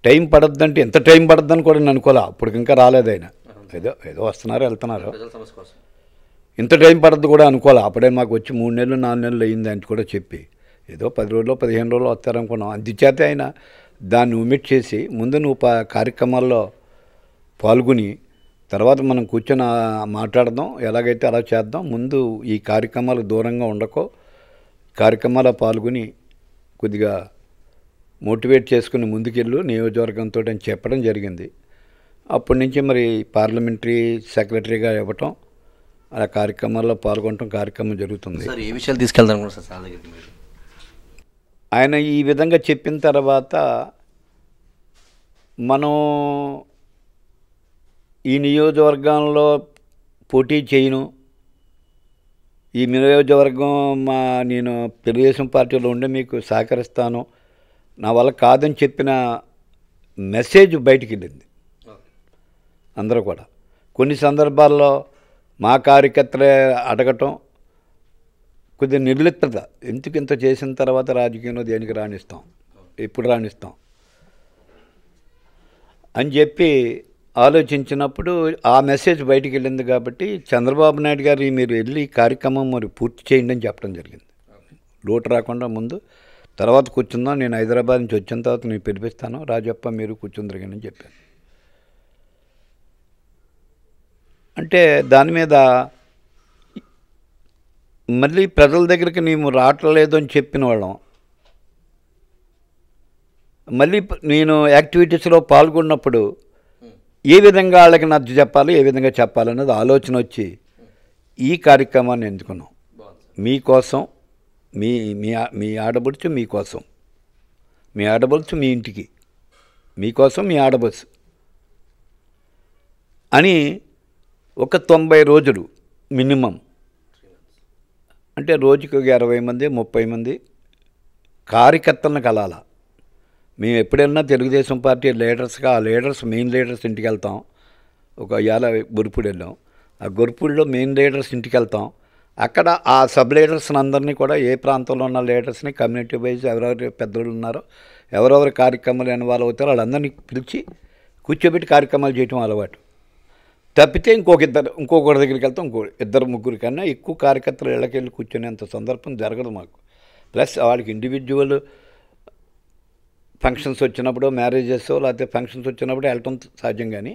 S2: టైం పడద్ది అంటే ఎంత టైం అని కూడా నేను అనుకోలే అప్పుడు ఇంకా రాలేదు ఆయన ఏదో ఏదో వస్తున్నారు వెళ్తున్నారు ఇంత టైం పడద్దు కూడా అనుకోలే అప్పుడే మాకు వచ్చి మూడు నెలలు నాలుగు నెలలు అయ్యింది అని కూడా చెప్పి ఏదో పది రోజుల్లో పదిహేను రోజులు వస్తారనుకున్నాం అందుచేత ఆయన దాన్ని ఉమిట్ చేసి ముందు నువ్వు కార్యక్రమాల్లో పాల్గొని తర్వాత మనం కూర్చొని మాట్లాడదాం ఎలాగైతే అలా చేద్దాం ముందు ఈ కార్యక్రమాలు దూరంగా ఉండకో కార్యక్రమాల పాల్గొని కొద్దిగా మోటివేట్ చేసుకుని ముందుకెళ్ళు నియోజకవర్గంతో అని చెప్పడం జరిగింది అప్పటి నుంచి మరి పార్లమెంటరీ సెక్రటరీగా ఇవ్వటం అలా కార్యక్రమాల్లో పాల్గొనటం కార్యక్రమం జరుగుతుంది ఏ విషయాలు తీసుకెళ్దాం ఆయన ఈ విధంగా చెప్పిన తర్వాత మనం ఈ నియోజకవర్గంలో పోటీ చేయను ఈ నియోజకవర్గం మా నేను తెలుగుదేశం పార్టీలో ఉండి మీకు సహకరిస్తాను నా వల్ల కాదని చెప్పిన మెసేజ్ బయటికి వెళ్ళింది అందరూ కూడా కొన్ని సందర్భాల్లో మా కార్యకర్తలే అడగటం కొద్దిగా నిర్లిప్త ఎందుకు ఇంత చేసిన తర్వాత రాజకీయంలో దేనికి రాణిస్తాం ఎప్పుడు రాణిస్తాం అని చెప్పి ఆలోచించినప్పుడు ఆ మెసేజ్ బయటికి వెళ్ళింది కాబట్టి చంద్రబాబు నాయుడు గారు మీరు వెళ్ళి కార్యక్రమం మరి పూర్తి చేయండి అని చెప్పడం జరిగింది లోటు రాకుండా ముందు తర్వాత కూర్చుందాం నేను హైదరాబాద్ నుంచి వచ్చిన తర్వాత నేను పిలిపిస్తాను రాజప్ప మీరు కూర్చుందరగని చెప్పాను అంటే దాని మీద మళ్ళీ ప్రజల దగ్గరికి మేము రావట్లేదు అని చెప్పిన వాళ్ళం మళ్ళీ నేను యాక్టివిటీస్లో పాల్గొన్నప్పుడు ఏ విధంగా వాళ్ళకి నచ్చ చెప్పాలి ఏ విధంగా చెప్పాలన్నది ఆలోచన వచ్చి ఈ కార్యక్రమాన్ని ఎంచుకున్నాం మీకోసం మీ మీ మీ ఆడబడుచు మీకోసం మీ ఆడబడుచు మీ ఇంటికి మీకోసం మీ ఆడబడుచు అని ఒక తొంభై రోజులు మినిమం అంటే రోజుకి ఇరవై మంది ముప్పై మంది కార్యకర్తలను కలాలా మేము ఎప్పుడైనా తెలుగుదేశం పార్టీ లీడర్స్గా ఆ లీడర్స్ మెయిన్ లీడర్స్ ఇంటికి వెళ్తాం ఒక ఇవాళ గురుపుడు వెళ్ళాం ఆ గురుపుడిలో మెయిన్ లీడర్స్ ఇంటికి వెళ్తాం అక్కడ ఆ సబ్ లీడర్స్ని అందరినీ కూడా ఏ ప్రాంతంలో ఉన్న లీడర్స్ని కమ్యూనిటీ వైజ్ ఎవరెవరు పెద్దలు ఉన్నారో ఎవరెవరి కార్యక్రమాలు ఇన్వాల్వ్ అవుతారో వాళ్ళందరినీ పిలిచి కూర్చోబెట్టి కార్యక్రమాలు చేయటం అలవాటు తప్పితే ఇంకొక ఇద్దరు ఇంకొకరి దగ్గరికి వెళ్తాం ఇంకో ఇద్దరు ముగ్గురు కన్నా ఎక్కువ కార్యకర్తలు ఇళ్ళకెళ్ళి కూర్చునేంత సందర్భం జరగదు మాకు ప్లస్ వాళ్ళకి ఇండివిజువల్ ఫంక్షన్స్ వచ్చినప్పుడు మ్యారేజెస్ లేకపోతే ఫంక్షన్స్ వచ్చినప్పుడు వెళ్ళటం సాధ్యం కానీ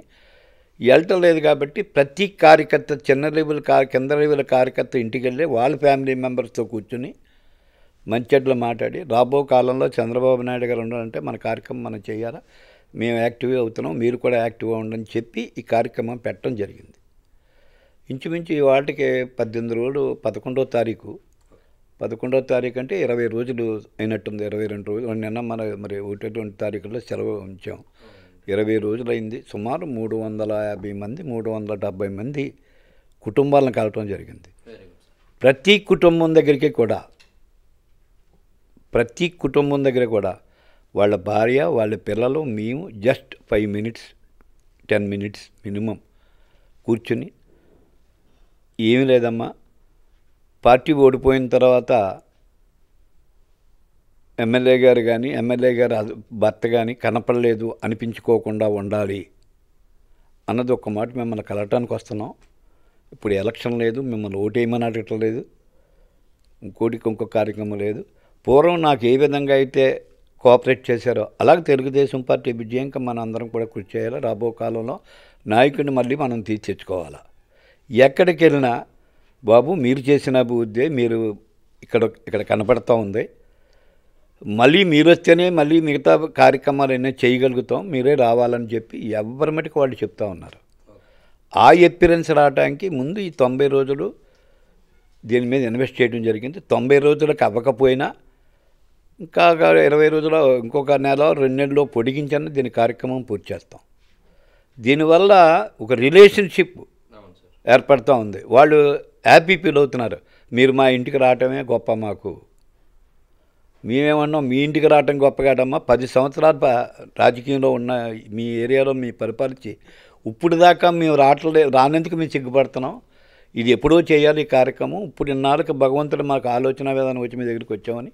S2: వెళ్ళటం లేదు కాబట్టి ప్రతి కార్యకర్త చిన్న లెవెల్ కార్ కింద లెవెల్ కార్యకర్త ఇంటికి వెళ్ళి వాళ్ళ ఫ్యామిలీ మెంబర్స్తో కూర్చుని మంచెడ్లు మాట్లాడి రాబో కాలంలో చంద్రబాబు నాయుడు గారు ఉండాలంటే మన కార్యక్రమం మనం చేయాలా మేము యాక్టివ్గా అవుతున్నాం మీరు కూడా యాక్టివ్గా ఉండని చెప్పి ఈ కార్యక్రమం పెట్టడం జరిగింది ఇంచుమించు ఈ వాటికి పద్దెనిమిది రోజులు పదకొండో తారీఖు పదకొండవ తారీఖు అంటే ఇరవై రోజులు అయినట్టుంది ఇరవై రెండు రోజులు నిన్న మన మరి ఒకటి తారీఖులో సెలవు ఉంచాం ఇరవై రోజులైంది సుమారు మూడు వందల యాభై మంది మూడు వందల డెబ్భై మంది కుటుంబాలను కలవటం జరిగింది ప్రతి కుటుంబం దగ్గరికి కూడా ప్రతి కుటుంబం దగ్గర కూడా వాళ్ళ భార్య వాళ్ళ పిల్లలు మేము just five minutes ten minutes minimum కూర్చుని ఏమి లేదమ్మా పార్టీ ఓడిపోయిన తర్వాత ఎమ్మెల్యే గారు కానీ ఎమ్మెల్యే గారు భర్త కానీ కనపడలేదు అనిపించుకోకుండా ఉండాలి అన్నది ఒక్క మాట మిమ్మల్ని కలవటానికి వస్తున్నాం ఇప్పుడు ఎలక్షన్ లేదు మిమ్మల్ని ఓటేమని అడగటం లేదు ఇంకోటి ఇంకొక కార్యక్రమం లేదు పూర్వం నాకు ఏ విధంగా అయితే కోఆపరేట్ చేశారో అలాగే తెలుగుదేశం పార్టీ విజయంగా మనం అందరం కూడా కృషి చేయాలి రాబో కాలంలో నాయకుడిని మళ్ళీ మనం తీర్చిచ్చుకోవాలి ఎక్కడికి వెళ్ళినా బాబు మీరు చేసిన అభివృద్ధి మీరు ఇక్కడ ఇక్కడ కనపడతా ఉంది మళ్ళీ మీరు వస్తేనే మళ్ళీ మిగతా కార్యక్రమాలు అయినా చేయగలుగుతాం మీరే రావాలని చెప్పి ఎవరి మటుకు వాళ్ళు చెప్తా ఉన్నారు ఆ ఎపిరెన్స్ రావడానికి ముందు ఈ తొంభై రోజులు దీని మీద ఇన్వెస్ట్ చేయడం జరిగింది తొంభై రోజులకు అవ్వకపోయినా ఇంకా ఇరవై రోజుల ఇంకొక నెల రెండు నెలలో పొడిగించని దీని కార్యక్రమం పూర్తి చేస్తాం దీనివల్ల ఒక రిలేషన్షిప్ ఏర్పడుతూ ఉంది వాళ్ళు హ్యాపీ ఫీల్ అవుతున్నారు మీరు మా ఇంటికి రావటమే గొప్ప మాకు మేమేమన్నాం మీ ఇంటికి రావటం గొప్ప కాదమ్మా పది సంవత్సరాలు రాజకీయంలో ఉన్న మీ ఏరియాలో మీ పరిపాలించి ఇప్పుడు దాకా మేము రావట్లే రానందుకు మేము సిగ్గుపడుతున్నాం ఇది ఎప్పుడో చేయాలి ఈ కార్యక్రమం ఇప్పుడు ఇన్నాళ్ళకి భగవంతుడు మాకు ఆలోచన విధానం వచ్చి మీ దగ్గరికి వచ్చామని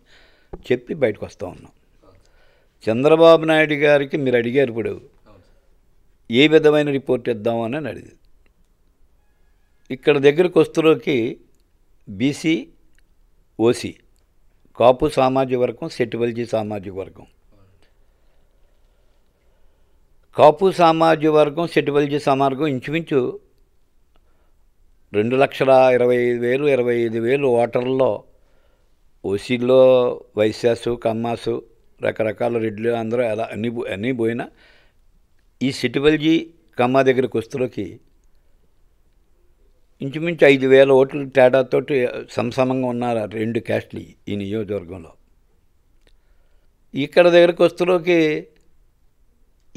S2: చెప్పి బయటకు వస్తూ ఉన్నాం చంద్రబాబు నాయుడు గారికి మీరు అడిగారు ఇప్పుడు ఏ విధమైన రిపోర్ట్ ఇద్దామని అడిగింది ఇక్కడ దగ్గరకు వస్తులోకి బీసీ ఓసీ కాపు సామాజిక వర్గం సెటివల్జీ సామాజిక వర్గం కాపు సామాజిక వర్గం సెటివల్జీ సమార్గం ఇంచుమించు రెండు లక్షల ఇరవై ఐదు వేలు ఇరవై ఐదు వేలు ఓటర్లలో ఓసీల్లో వైశ్యాసు కమ్మాసు రకరకాల రెడ్లు అందరూ అలా అన్నీ అన్నీ పోయినా ఈ సిటివల్జీ కమ్మా దగ్గరకు వస్తులోకి ఇంచుమించు ఐదు వేల ఓట్ల తేడాతో సంసమంగా ఉన్నారు రెండు క్యాస్ట్లు ఈ నియోజకవర్గంలో ఇక్కడ దగ్గరకు వస్తులోకి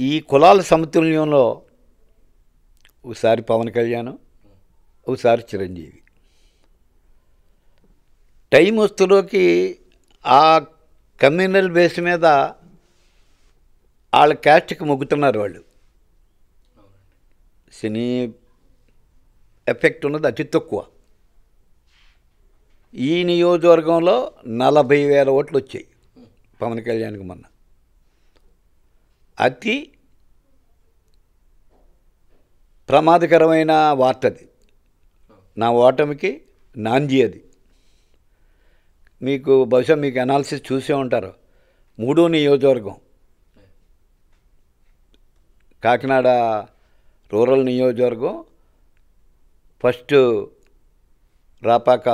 S2: ఈ కులాల సమతుల్యంలో ఒకసారి పవన్ కళ్యాణ్ ఒకసారి చిరంజీవి టైం వస్తులోకి ఆ కమ్యూనల్ బేస్ మీద వాళ్ళ క్యాస్ట్కి మొగ్గుతున్నారు వాళ్ళు సినీ ఎఫెక్ట్ ఉన్నది అతి తక్కువ ఈ నియోజకవర్గంలో నలభై వేల ఓట్లు వచ్చాయి పవన్ కళ్యాణ్కి మొన్న అతి ప్రమాదకరమైన వార్త అది నా ఓటమికి నాంజీ అది మీకు బహుశా మీకు అనాలిసిస్ చూసే ఉంటారు మూడో నియోజకవర్గం కాకినాడ రూరల్ నియోజకవర్గం ఫస్ట్ రాపాక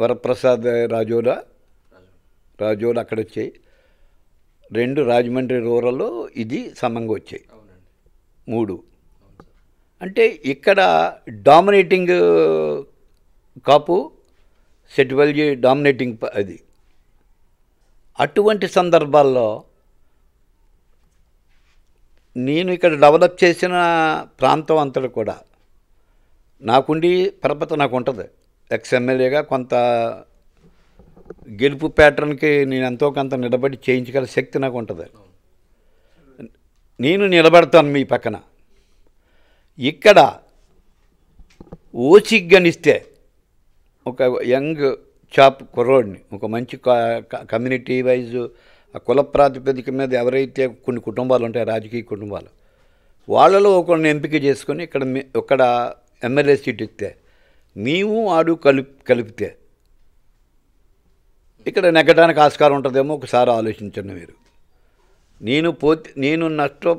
S2: వరప్రసాద్ రాజోడ రాజోడ అక్కడ వచ్చాయి రెండు రాజమండ్రి రూరల్లో ఇది సమంగా వచ్చాయి మూడు అంటే ఇక్కడ డామినేటింగ్ కాపు సెటివల్జీ డామినేటింగ్ అది అటువంటి సందర్భాల్లో నేను ఇక్కడ డెవలప్ చేసిన ప్రాంతం అంతటా కూడా నాకుండి పరపతి నాకు ఉంటుంది ఎక్స్ ఎమ్మెల్యేగా కొంత గెలుపు ప్యాటర్న్కి నేను ఎంతో కొంత నిలబడి చేయించగల శక్తి నాకు ఉంటుంది నేను నిలబడతాను మీ పక్కన ఇక్కడ ఓచి ఒక యంగ్ చాప్ కుర్రోడిని ఒక మంచి కమ్యూనిటీ వైజ్ కుల ప్రాతిపదిక మీద ఎవరైతే కొన్ని కుటుంబాలు ఉంటాయి రాజకీయ కుటుంబాలు వాళ్ళలో ఒకరిని ఎంపిక చేసుకొని ఇక్కడ ఇక్కడ ఎమ్మెల్యే సీట్ ఇస్తే మేము ఆడు కలిపి కలిపితే ఇక్కడ నెగ్గడానికి ఆస్కారం ఉంటుందేమో ఒకసారి ఆలోచించండి మీరు నేను పోతే నేను నష్టం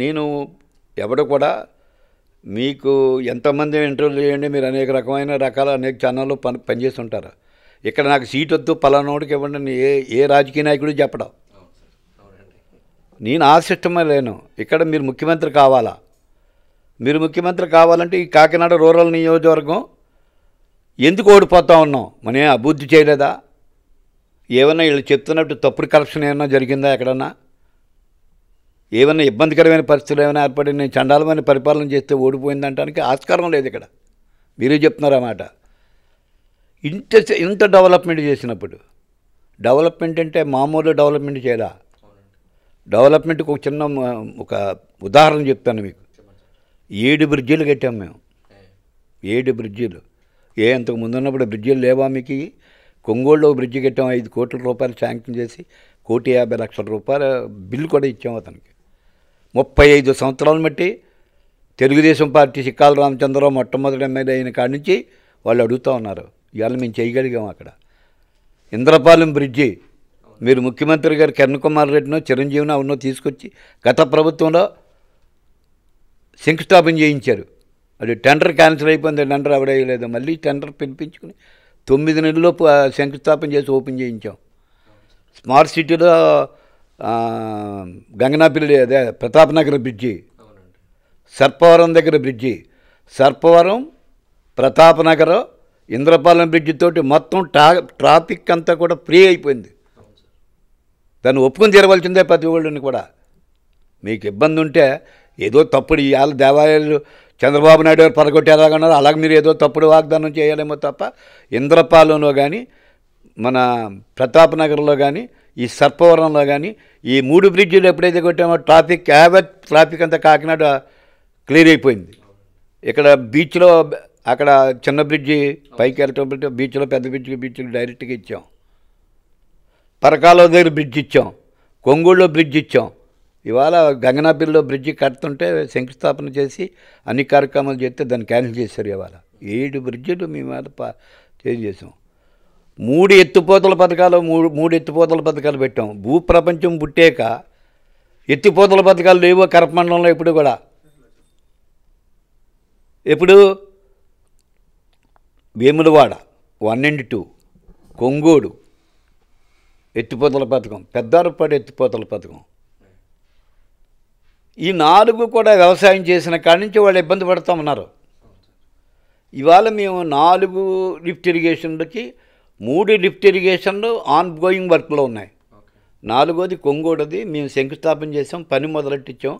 S2: నేను ఎవడు కూడా మీకు ఎంతమంది ఇంటర్వ్యూ చేయండి మీరు అనేక రకమైన రకాల అనేక ఛానళ్ళు పని పనిచేస్తుంటారు ఇక్కడ నాకు సీట్ వద్దు పలానోడికి ఇవ్వండి ఏ ఏ రాజకీయ నాయకుడు చెప్పడం నేను ఆశిష్టమే లేను ఇక్కడ మీరు ముఖ్యమంత్రి కావాలా మీరు ముఖ్యమంత్రి కావాలంటే ఈ కాకినాడ రూరల్ నియోజకవర్గం ఎందుకు ఓడిపోతా ఉన్నాం ఏం అభివృద్ధి చేయలేదా ఏమన్నా వీళ్ళు చెప్తున్నట్టు తప్పుడు కరప్షన్ ఏమైనా జరిగిందా ఎక్కడన్నా ఏమైనా ఇబ్బందికరమైన పరిస్థితులు ఏమైనా ఏర్పడి నేను చండాలమైన పరిపాలన చేస్తే ఓడిపోయిందంటానికి ఆస్కారం లేదు ఇక్కడ మీరే చెప్తున్నారన్నమాట ఇంత ఇంత డెవలప్మెంట్ చేసినప్పుడు డెవలప్మెంట్ అంటే మామూలు డెవలప్మెంట్ చేయరా డెవలప్మెంట్కి ఒక చిన్న ఒక ఉదాహరణ చెప్తాను మీకు ఏడు బ్రిడ్జిలు కట్టాం మేము ఏడు బ్రిడ్జిలు ఏ అంతకు ముందున్నప్పుడు బ్రిడ్జిలు లేవా మీకు కొంగోళ్ళలో బ్రిడ్జి కట్టాం ఐదు కోట్ల రూపాయలు శాంక్షన్ చేసి కోటి యాభై లక్షల రూపాయల బిల్లు కూడా ఇచ్చాము అతనికి ముప్పై ఐదు సంవత్సరాలు బట్టి తెలుగుదేశం పార్టీ చిక్కాల రామచంద్రరావు మొట్టమొదటి ఎమ్మెల్యే అయిన కాడి నుంచి వాళ్ళు అడుగుతూ ఉన్నారు ఇవాళ మేము చేయగలిగాం అక్కడ ఇంద్రపాలెం బ్రిడ్జి మీరు ముఖ్యమంత్రి గారు కిరణ్ కుమార్ రెడ్డినో చిరంజీవినో అవునో తీసుకొచ్చి గత ప్రభుత్వంలో శంకుస్థాపన చేయించారు అది టెండర్ క్యాన్సిల్ అయిపోయింది టెండర్ అవడేయలేదు మళ్ళీ టెండర్ పిలిపించుకుని తొమ్మిది నెలల్లోపు శంకుస్థాపన చేసి ఓపెన్ చేయించాం స్మార్ట్ సిటీలో గంగనాపల్లి అదే ప్రతాపనగర్ బ్రిడ్జి సర్పవరం దగ్గర బ్రిడ్జి సర్పవరం ప్రతాప్ నగర్ ఇంద్రపాలెం బ్రిడ్జి తోటి మొత్తం ట్రా ట్రాఫిక్ అంతా కూడా ఫ్రీ అయిపోయింది దాన్ని ఒప్పుకొని తీరవలసిందే ప్రతి ఒళ్ళని కూడా మీకు ఇబ్బంది ఉంటే ఏదో తప్పుడు ఇవాళ దేవాలయాలు చంద్రబాబు నాయుడు గారు పరగొట్టేలాగన్నారు అలాగే మీరు ఏదో తప్పుడు వాగ్దానం చేయాలేమో తప్ప ఇంద్రపాలెంలో కానీ మన ప్రతాప్ నగర్లో కానీ ఈ సర్పవరంలో కానీ ఈ మూడు బ్రిడ్జిలు ఎప్పుడైతే కొట్టామో ట్రాఫిక్ యావత్ ట్రాఫిక్ అంతా కాకినాడ క్లియర్ అయిపోయింది ఇక్కడ బీచ్లో అక్కడ చిన్న బ్రిడ్జి పైకి వెళ్ళటం బీచ్లో పెద్ద బ్రిడ్జి బీచ్లు డైరెక్ట్గా ఇచ్చాం పరకాలో దగ్గర బ్రిడ్జ్ ఇచ్చాం కొంగుళ్ళో బ్రిడ్జ్ ఇచ్చాం ఇవాళ గంగనాపిల్లో బ్రిడ్జి కడుతుంటే శంకుస్థాపన చేసి అన్ని కార్యక్రమాలు చేస్తే దాన్ని క్యాన్సిల్ చేశారు ఇవాళ ఏడు బ్రిడ్జిలు మీ మీద చేంజ్ చేసాం మూడు ఎత్తిపోతల పథకాలు మూడు మూడు ఎత్తిపోతల పథకాలు పెట్టాం భూ ప్రపంచం పుట్టాక ఎత్తిపోతల పథకాలు కరప్ కరపమండలంలో ఎప్పుడు కూడా ఎప్పుడు Vemulawada one and two Kongodu ఎత్తిపోతల పథకం పెద్దారపాడు ఎత్తిపోతల పథకం ఈ నాలుగు కూడా వ్యవసాయం చేసిన కాడి నుంచి వాళ్ళు ఇబ్బంది పడుతూ ఉన్నారు ఇవాళ మేము నాలుగు లిఫ్ట్ ఇరిగేషన్లకి మూడు లిఫ్ట్ ఇరిగేషన్లు ఆన్ గోయింగ్ వర్క్లో ఉన్నాయి నాలుగోది కొంగోడది మేము శంకుస్థాపన చేసాం పని మొదలెట్టించాం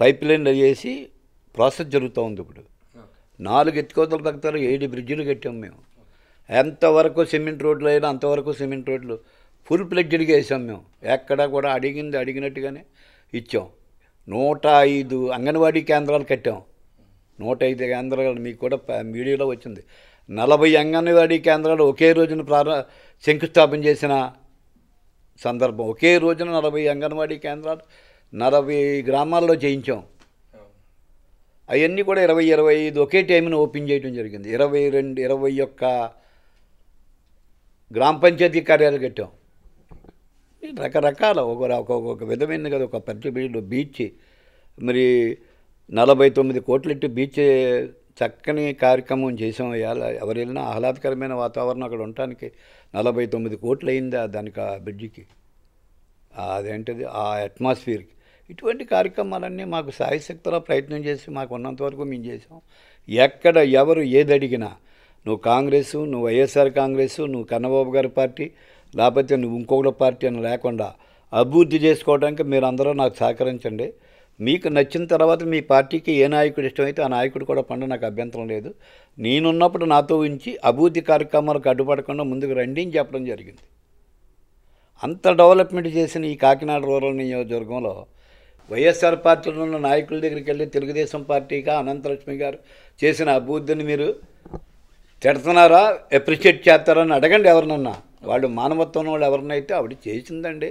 S2: పైప్ లైన్లు వేసి ప్రాసెస్ జరుగుతూ ఉంది ఇప్పుడు నాలుగు ఎత్తుకోతలు తగ్గుతారు ఏడు బ్రిడ్జిలు కట్టాం మేము ఎంతవరకు సిమెంట్ రోడ్లు అయినా అంతవరకు సిమెంట్ రోడ్లు ఫుల్ ప్లెడ్జ్డ్గా వేసాం మేము ఎక్కడ కూడా అడిగింది అడిగినట్టుగానే ఇచ్చాం నూట ఐదు అంగన్వాడీ కేంద్రాలు కట్టాం నూట ఐదు కేంద్రాలు మీకు కూడా మీడియాలో వచ్చింది నలభై అంగన్వాడీ కేంద్రాలు ఒకే రోజున ప్రార శంకుస్థాపన చేసిన సందర్భం ఒకే రోజున నలభై అంగన్వాడీ కేంద్రాలు నలభై గ్రామాల్లో చేయించాం అవన్నీ కూడా ఇరవై ఇరవై ఐదు ఒకే టైంన ఓపెన్ చేయడం జరిగింది ఇరవై రెండు ఇరవై ఒక్క గ్రామ పంచాయతీ కార్యాలు కట్టాం రకరకాల ఒక ఒక విధమైన కదా ఒక పెద్ద బీచ్ మరి నలభై తొమ్మిది కోట్లెట్టు బీచ్ చక్కని కార్యక్రమం చేసాం ఇవాళ ఎవరు వెళ్ళినా ఆహ్లాదకరమైన వాతావరణం అక్కడ ఉండటానికి నలభై తొమ్మిది కోట్లు అయింది దానికి ఆ బ్రిడ్జికి అదేంటిది ఆ అట్మాస్ఫియర్కి ఇటువంటి కార్యక్రమాలన్నీ మాకు సాయశక్తిలో ప్రయత్నం చేసి మాకు ఉన్నంత వరకు మేము చేసాం ఎక్కడ ఎవరు ఏది అడిగినా నువ్వు కాంగ్రెసు నువ్వు వైఎస్ఆర్ కాంగ్రెస్ నువ్వు కన్నబాబు గారి పార్టీ లేకపోతే నువ్వు ఇంకొకటి పార్టీ అని లేకుండా అభివృద్ధి చేసుకోవడానికి అందరూ నాకు సహకరించండి మీకు నచ్చిన తర్వాత మీ పార్టీకి ఏ నాయకుడు ఇష్టమైతే ఆ నాయకుడు కూడా పండు నాకు అభ్యంతరం లేదు నేనున్నప్పుడు నాతో ఉంచి అభివృద్ధి కార్యక్రమాలకు అడ్డుపడకుండా ముందుకు రండి అని చెప్పడం జరిగింది అంత డెవలప్మెంట్ చేసిన ఈ కాకినాడ రూరల్ నియోజకవర్గంలో వైఎస్ఆర్ పార్టీలో ఉన్న నాయకుల దగ్గరికి వెళ్ళి తెలుగుదేశం పార్టీగా అనంతలక్ష్మి గారు చేసిన అభివృద్ధిని మీరు తిడుతున్నారా అప్రిషియేట్ చేస్తారని అడగండి ఎవరినన్నా వాళ్ళు మానవత్వం వాళ్ళు ఎవరినైతే ఆవిడ చేసిందండి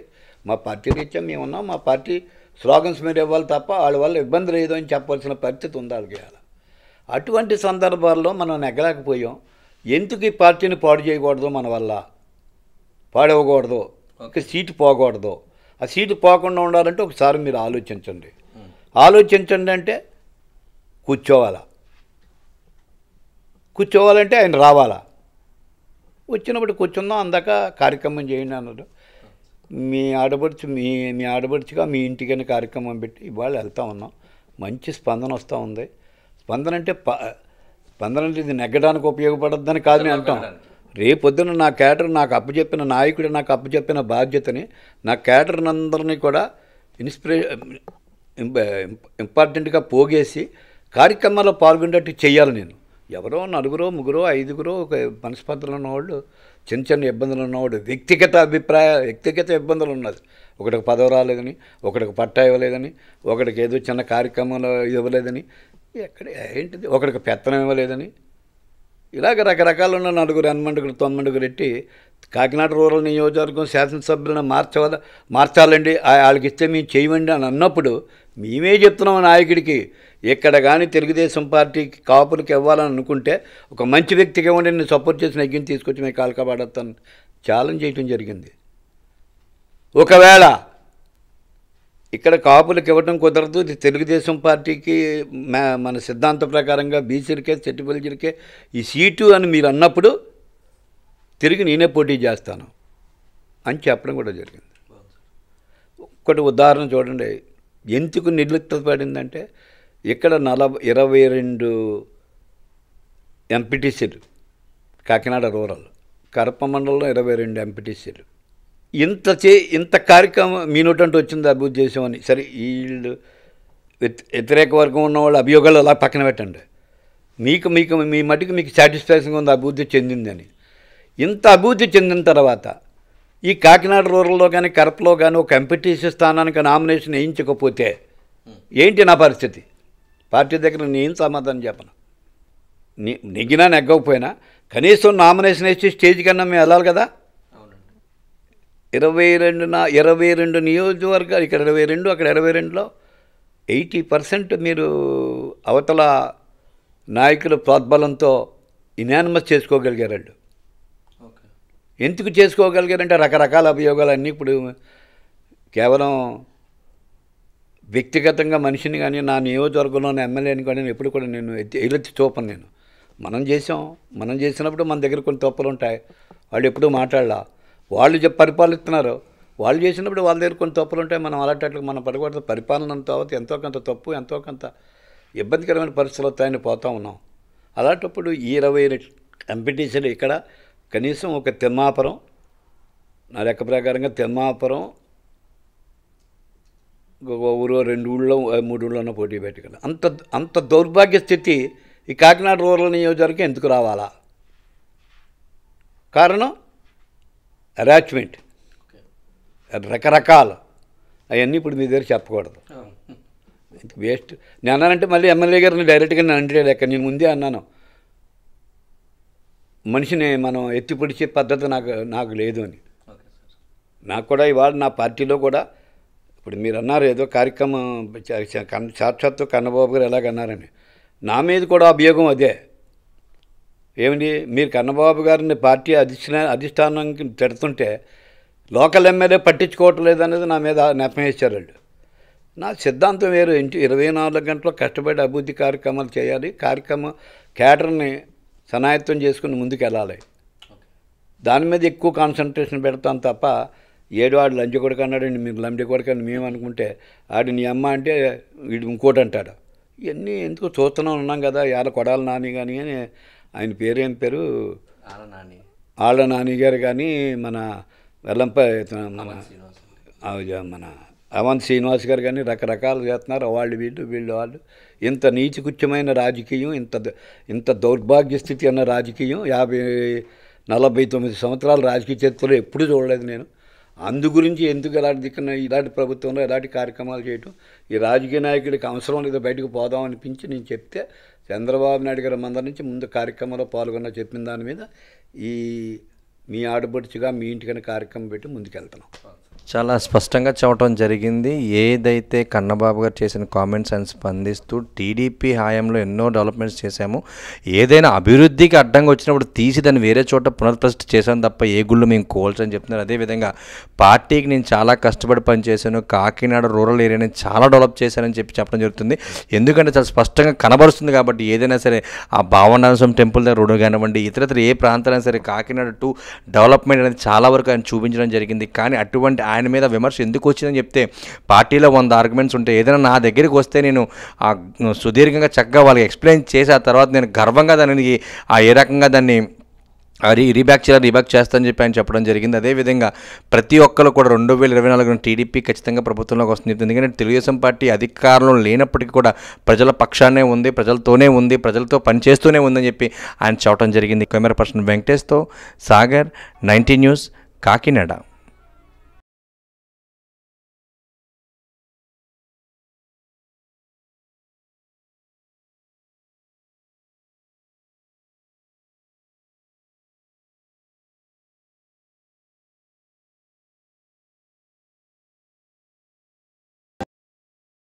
S2: మా పార్టీ రీత్యా మేము ఉన్నాం మా పార్టీ స్లోగన్స్ మీరు ఇవ్వాలి తప్ప వాళ్ళ వల్ల ఇబ్బంది లేదు అని చెప్పాల్సిన పరిస్థితి ఉంది వాళ్ళకి అటువంటి సందర్భాల్లో మనం నెగ్గలేకపోయాం ఎందుకు ఈ పార్టీని పాడు చేయకూడదు మన వల్ల పాడవకూడదు ఒక సీటు పోకూడదు ఆ సీటు పోకుండా ఉండాలంటే ఒకసారి మీరు ఆలోచించండి ఆలోచించండి అంటే కూర్చోవాలా కూర్చోవాలంటే ఆయన రావాలా వచ్చినప్పుడు కూర్చుందాం అందాక కార్యక్రమం చేయండి అన్నారు మీ ఆడబడుచు మీ మీ ఆడబడుచుగా మీ ఇంటికైనా కార్యక్రమం పెట్టి ఇవాళ వెళ్తూ ఉన్నాం మంచి స్పందన వస్తూ ఉంది స్పందన అంటే స్పందన అంటే ఇది నెగ్గడానికి ఉపయోగపడద్దని కాదు నేను అంటాం రేపొద్దున నా క్యాటర్ నాకు అప్పచెప్పిన నాయకుడు నాకు అప్పచెప్పిన బాధ్యతని నా క్యాటర్నందరినీ కూడా ఇన్స్పిరే ఇంపార్టెంట్గా పోగేసి కార్యక్రమాల్లో పాల్గొనేటట్టు చేయాలి నేను ఎవరో నలుగురో ముగ్గురో ఐదుగురో ఒక మనస్పర్ధలు ఉన్నవాళ్ళు చిన్న చిన్న ఇబ్బందులు ఉన్నవాడు వ్యక్తిగత అభిప్రాయ వ్యక్తిగత ఇబ్బందులు ఉన్నది ఒకటికి పదవి రాలేదని ఒకటికి పట్టా ఇవ్వలేదని ఒకటికి ఏదో చిన్న కార్యక్రమాలు ఇవ్వలేదని ఎక్కడ ఏంటిది ఒకటికి పెత్తనం ఇవ్వలేదని ఇలాగ రకరకాలు ఉన్న నలుగురు ఎనమండుగురు తొమ్మిడుగురు పెట్టి కాకినాడ రూరల్ నియోజకవర్గం శాసనసభ్యులను మార్చవల మార్చాలండి వాళ్ళకి ఇస్తే మేము చేయమండి అని అన్నప్పుడు మేమే చెప్తున్నాం నాయకుడికి ఇక్కడ కానీ తెలుగుదేశం పార్టీకి కాపులకి ఇవ్వాలని అనుకుంటే ఒక మంచి వ్యక్తికి ఇవ్వండి నేను సపోర్ట్ చేసిన నెగ్గిని తీసుకొచ్చి మేము కాలకాబాడతాను ఛాలెంజ్ చేయటం జరిగింది ఒకవేళ ఇక్కడ కాపులకు ఇవ్వడం కుదరదు తెలుగుదేశం పార్టీకి మన సిద్ధాంత ప్రకారంగా బీసీలకే చెట్టుబలిజీలకే ఈ సీటు అని మీరు అన్నప్పుడు తిరిగి నేనే పోటీ చేస్తాను అని చెప్పడం కూడా జరిగింది ఒకటి ఉదాహరణ చూడండి ఎందుకు నిర్లిప్త పడిందంటే ఇక్కడ నలభై ఇరవై రెండు ఎంపీటీసీలు కాకినాడ రూరల్ కరప మండలంలో ఇరవై రెండు ఎంపీటీసీలు ఇంత చే ఇంత కార్యక్రమం మీనోటంటూ వచ్చింది అభివృద్ధి చేసామని సరే వీళ్ళు వ్యతిరేక వర్గం ఉన్న వాళ్ళు అభియోగాలు అలా పక్కన పెట్టండి మీకు మీకు మీ మటుకు మీకు సాటిస్ఫాక్షన్గా ఉంది అభివృద్ధి చెందిందని ఇంత అభివృద్ధి చెందిన తర్వాత ఈ కాకినాడ రూరల్లో కానీ కరపలో కానీ ఒక ఎంపీటీసీ స్థానానికి నామినేషన్ వేయించకపోతే ఏంటి నా పరిస్థితి పార్టీ దగ్గర నేను సమాధానం చెప్పను నెగ్గినా నెగ్గకపోయినా కనీసం నామినేషన్ వేసి స్టేజ్ కన్నా మేము వెళ్ళాలి కదా ఇరవై రెండు నా ఇరవై రెండు నియోజకవర్గాలు ఇక్కడ ఇరవై రెండు అక్కడ ఇరవై రెండులో ఎయిటీ పర్సెంట్ మీరు అవతల నాయకుల ప్రోద్బలంతో ఇనానిమస్ చేసుకోగలిగారండి ఎందుకు చేసుకోగలిగారంటే రకరకాల అభియోగాలన్నీ ఇప్పుడు కేవలం వ్యక్తిగతంగా మనిషిని కానీ నా నియోజకవర్గంలోని ఎమ్మెల్యేని కానీ నేను ఎప్పుడు కూడా నేను ఎలెత్తి చూపను నేను మనం చేసాం మనం చేసినప్పుడు మన దగ్గర కొన్ని తప్పులు ఉంటాయి వాళ్ళు ఎప్పుడూ మాట్లాడాల వాళ్ళు పరిపాలిస్తున్నారు వాళ్ళు చేసినప్పుడు వాళ్ళ దగ్గర కొన్ని తప్పులు ఉంటాయి మనం అలాంటి మనం పడకూడదు పరిపాలన తర్వాత ఎంతో కొంత తప్పు ఎంతో కొంత ఇబ్బందికరమైన పరిస్థితులు వస్తాయని పోతూ ఉన్నాం అలాంటప్పుడు ఈ ఇరవై కంపిటీషన్ ఇక్కడ కనీసం ఒక తిమ్మాపురం నా లెక్క ప్రకారంగా తిమ్మాపురం ఊరో రెండు ఊళ్ళో మూడు ఊళ్ళోనో పోటీ పెట్టుకుని అంత అంత దౌర్భాగ్య స్థితి ఈ కాకినాడ రూరల్ నియోజకవర్గం ఎందుకు రావాలా కారణం అరాచ్మెంట్ రకరకాల అవన్నీ ఇప్పుడు మీ దగ్గర చెప్పకూడదు వేస్ట్ నేను అన్నానంటే మళ్ళీ ఎమ్మెల్యే గారిని డైరెక్ట్గా నేను అంటే లెక్క నేను ముందే అన్నాను మనిషిని మనం ఎత్తిపొడిచే పద్ధతి నాకు నాకు లేదు అని నాకు కూడా ఇవాళ నా పార్టీలో కూడా ఇప్పుడు మీరు అన్నారు ఏదో కార్యక్రమం సాక్షాత్తు కన్నబాబు గారు ఎలాగన్నారని నా మీద కూడా అభియోగం అదే ఏమిటి మీరు కన్నబాబు గారిని పార్టీ అధిష్ఠా అధిష్టానానికి పెడుతుంటే లోకల్ ఎమ్మెల్యే పట్టించుకోవటం లేదనేది నా మీద నెపమేశారు వాళ్ళు నా సిద్ధాంతం వేరు ఇంటి ఇరవై నాలుగు గంటలు కష్టపడి అభివృద్ధి కార్యక్రమాలు చేయాలి కార్యక్రమం కేటర్ని సనాయత్వం చేసుకుని ముందుకు వెళ్ళాలి దాని మీద ఎక్కువ కాన్సన్ట్రేషన్ పెడతాను తప్ప ఏడు ఆడు లంజ కొడుకు అన్నాడండి మీకు లంజ కొడుకు అని మేము అనుకుంటే ఆడు నీ అమ్మ అంటే వీడు ఇంకోటి అంటాడు ఇవన్నీ ఎందుకు చూస్తూనే ఉన్నాం కదా యాడ కొడాల నాని కానీ అని ఆయన పేరు ఏం పేరు నాని ఆళ్ళ నాని గారు కానీ మన వెల్లంప మన మన అవంత్ శ్రీనివాస్ గారు కానీ రకరకాలు చేస్తున్నారు వాళ్ళు వీళ్ళు వీళ్ళు వాళ్ళు ఇంత నీచుకుత్యమైన రాజకీయం ఇంత ఇంత దౌర్భాగ్య స్థితి అన్న రాజకీయం యాభై నలభై తొమ్మిది సంవత్సరాల రాజకీయ చరిత్రలో ఎప్పుడూ చూడలేదు నేను అందు గురించి ఎందుకు ఇలాంటి దిక్కున ఇలాంటి ప్రభుత్వంలో ఇలాంటి కార్యక్రమాలు చేయటం ఈ రాజకీయ నాయకుడికి అవసరం లేదా బయటకు పోదాం అనిపించి నేను చెప్తే చంద్రబాబు నాయుడు గారు మందరి నుంచి ముందు కార్యక్రమంలో పాల్గొన్న చెప్పిన దాని మీద ఈ మీ ఆడబడుచుగా మీ ఇంటికైనా కార్యక్రమం పెట్టి ముందుకెళ్తున్నాం
S1: చాలా స్పష్టంగా చెప్పడం జరిగింది ఏదైతే కన్నబాబు గారు చేసిన కామెంట్స్ అని స్పందిస్తూ టీడీపీ హయాంలో ఎన్నో డెవలప్మెంట్స్ చేశాము ఏదైనా అభివృద్ధికి అడ్డంగా వచ్చినప్పుడు తీసి దాన్ని వేరే చోట పునర్ప్రతిష్ఠ చేశాను తప్ప ఏ గుళ్ళు మేము కోల్చని చెప్తున్నారు అదేవిధంగా పార్టీకి నేను చాలా కష్టపడి పనిచేశాను కాకినాడ రూరల్ ఏరియాని చాలా డెవలప్ చేశానని చెప్పి చెప్పడం జరుగుతుంది ఎందుకంటే చాలా స్పష్టంగా కనబరుస్తుంది కాబట్టి ఏదైనా సరే ఆ భావనాంశం టెంపుల్ దగ్గర రోడ్డు కానివ్వండి ఇతరత్ర ఏ ప్రాంతాలైనా సరే కాకినాడ టు డెవలప్మెంట్ అనేది చాలా వరకు ఆయన చూపించడం జరిగింది కానీ అటువంటి ఆయన మీద విమర్శ ఎందుకు వచ్చిందని చెప్తే పార్టీలో వంద ఆర్గ్యుమెంట్స్ ఉంటే ఏదైనా నా దగ్గరికి వస్తే నేను సుదీర్ఘంగా చక్కగా వాళ్ళకి ఎక్స్ప్లెయిన్ చేసి ఆ తర్వాత నేను గర్వంగా దానికి ఆ ఏ రకంగా దాన్ని రీ రీబ్యాక్ చేయాలి రీబ్యాక్ చేస్తానని చెప్పి ఆయన చెప్పడం జరిగింది అదేవిధంగా ప్రతి ఒక్కరు కూడా రెండు వేల ఇరవై నాలుగున టీడీపీ ఖచ్చితంగా ప్రభుత్వంలోకి వస్తుంది ఎందుకంటే తెలుగుదేశం పార్టీ అధికారంలో లేనప్పటికీ కూడా ప్రజల పక్షానే ఉంది ప్రజలతోనే ఉంది ప్రజలతో పనిచేస్తూనే ఉందని చెప్పి ఆయన చెప్పడం జరిగింది కెమెరా పర్సన్ వెంకటేష్తో సాగర్
S2: నైన్టీ న్యూస్ కాకినాడ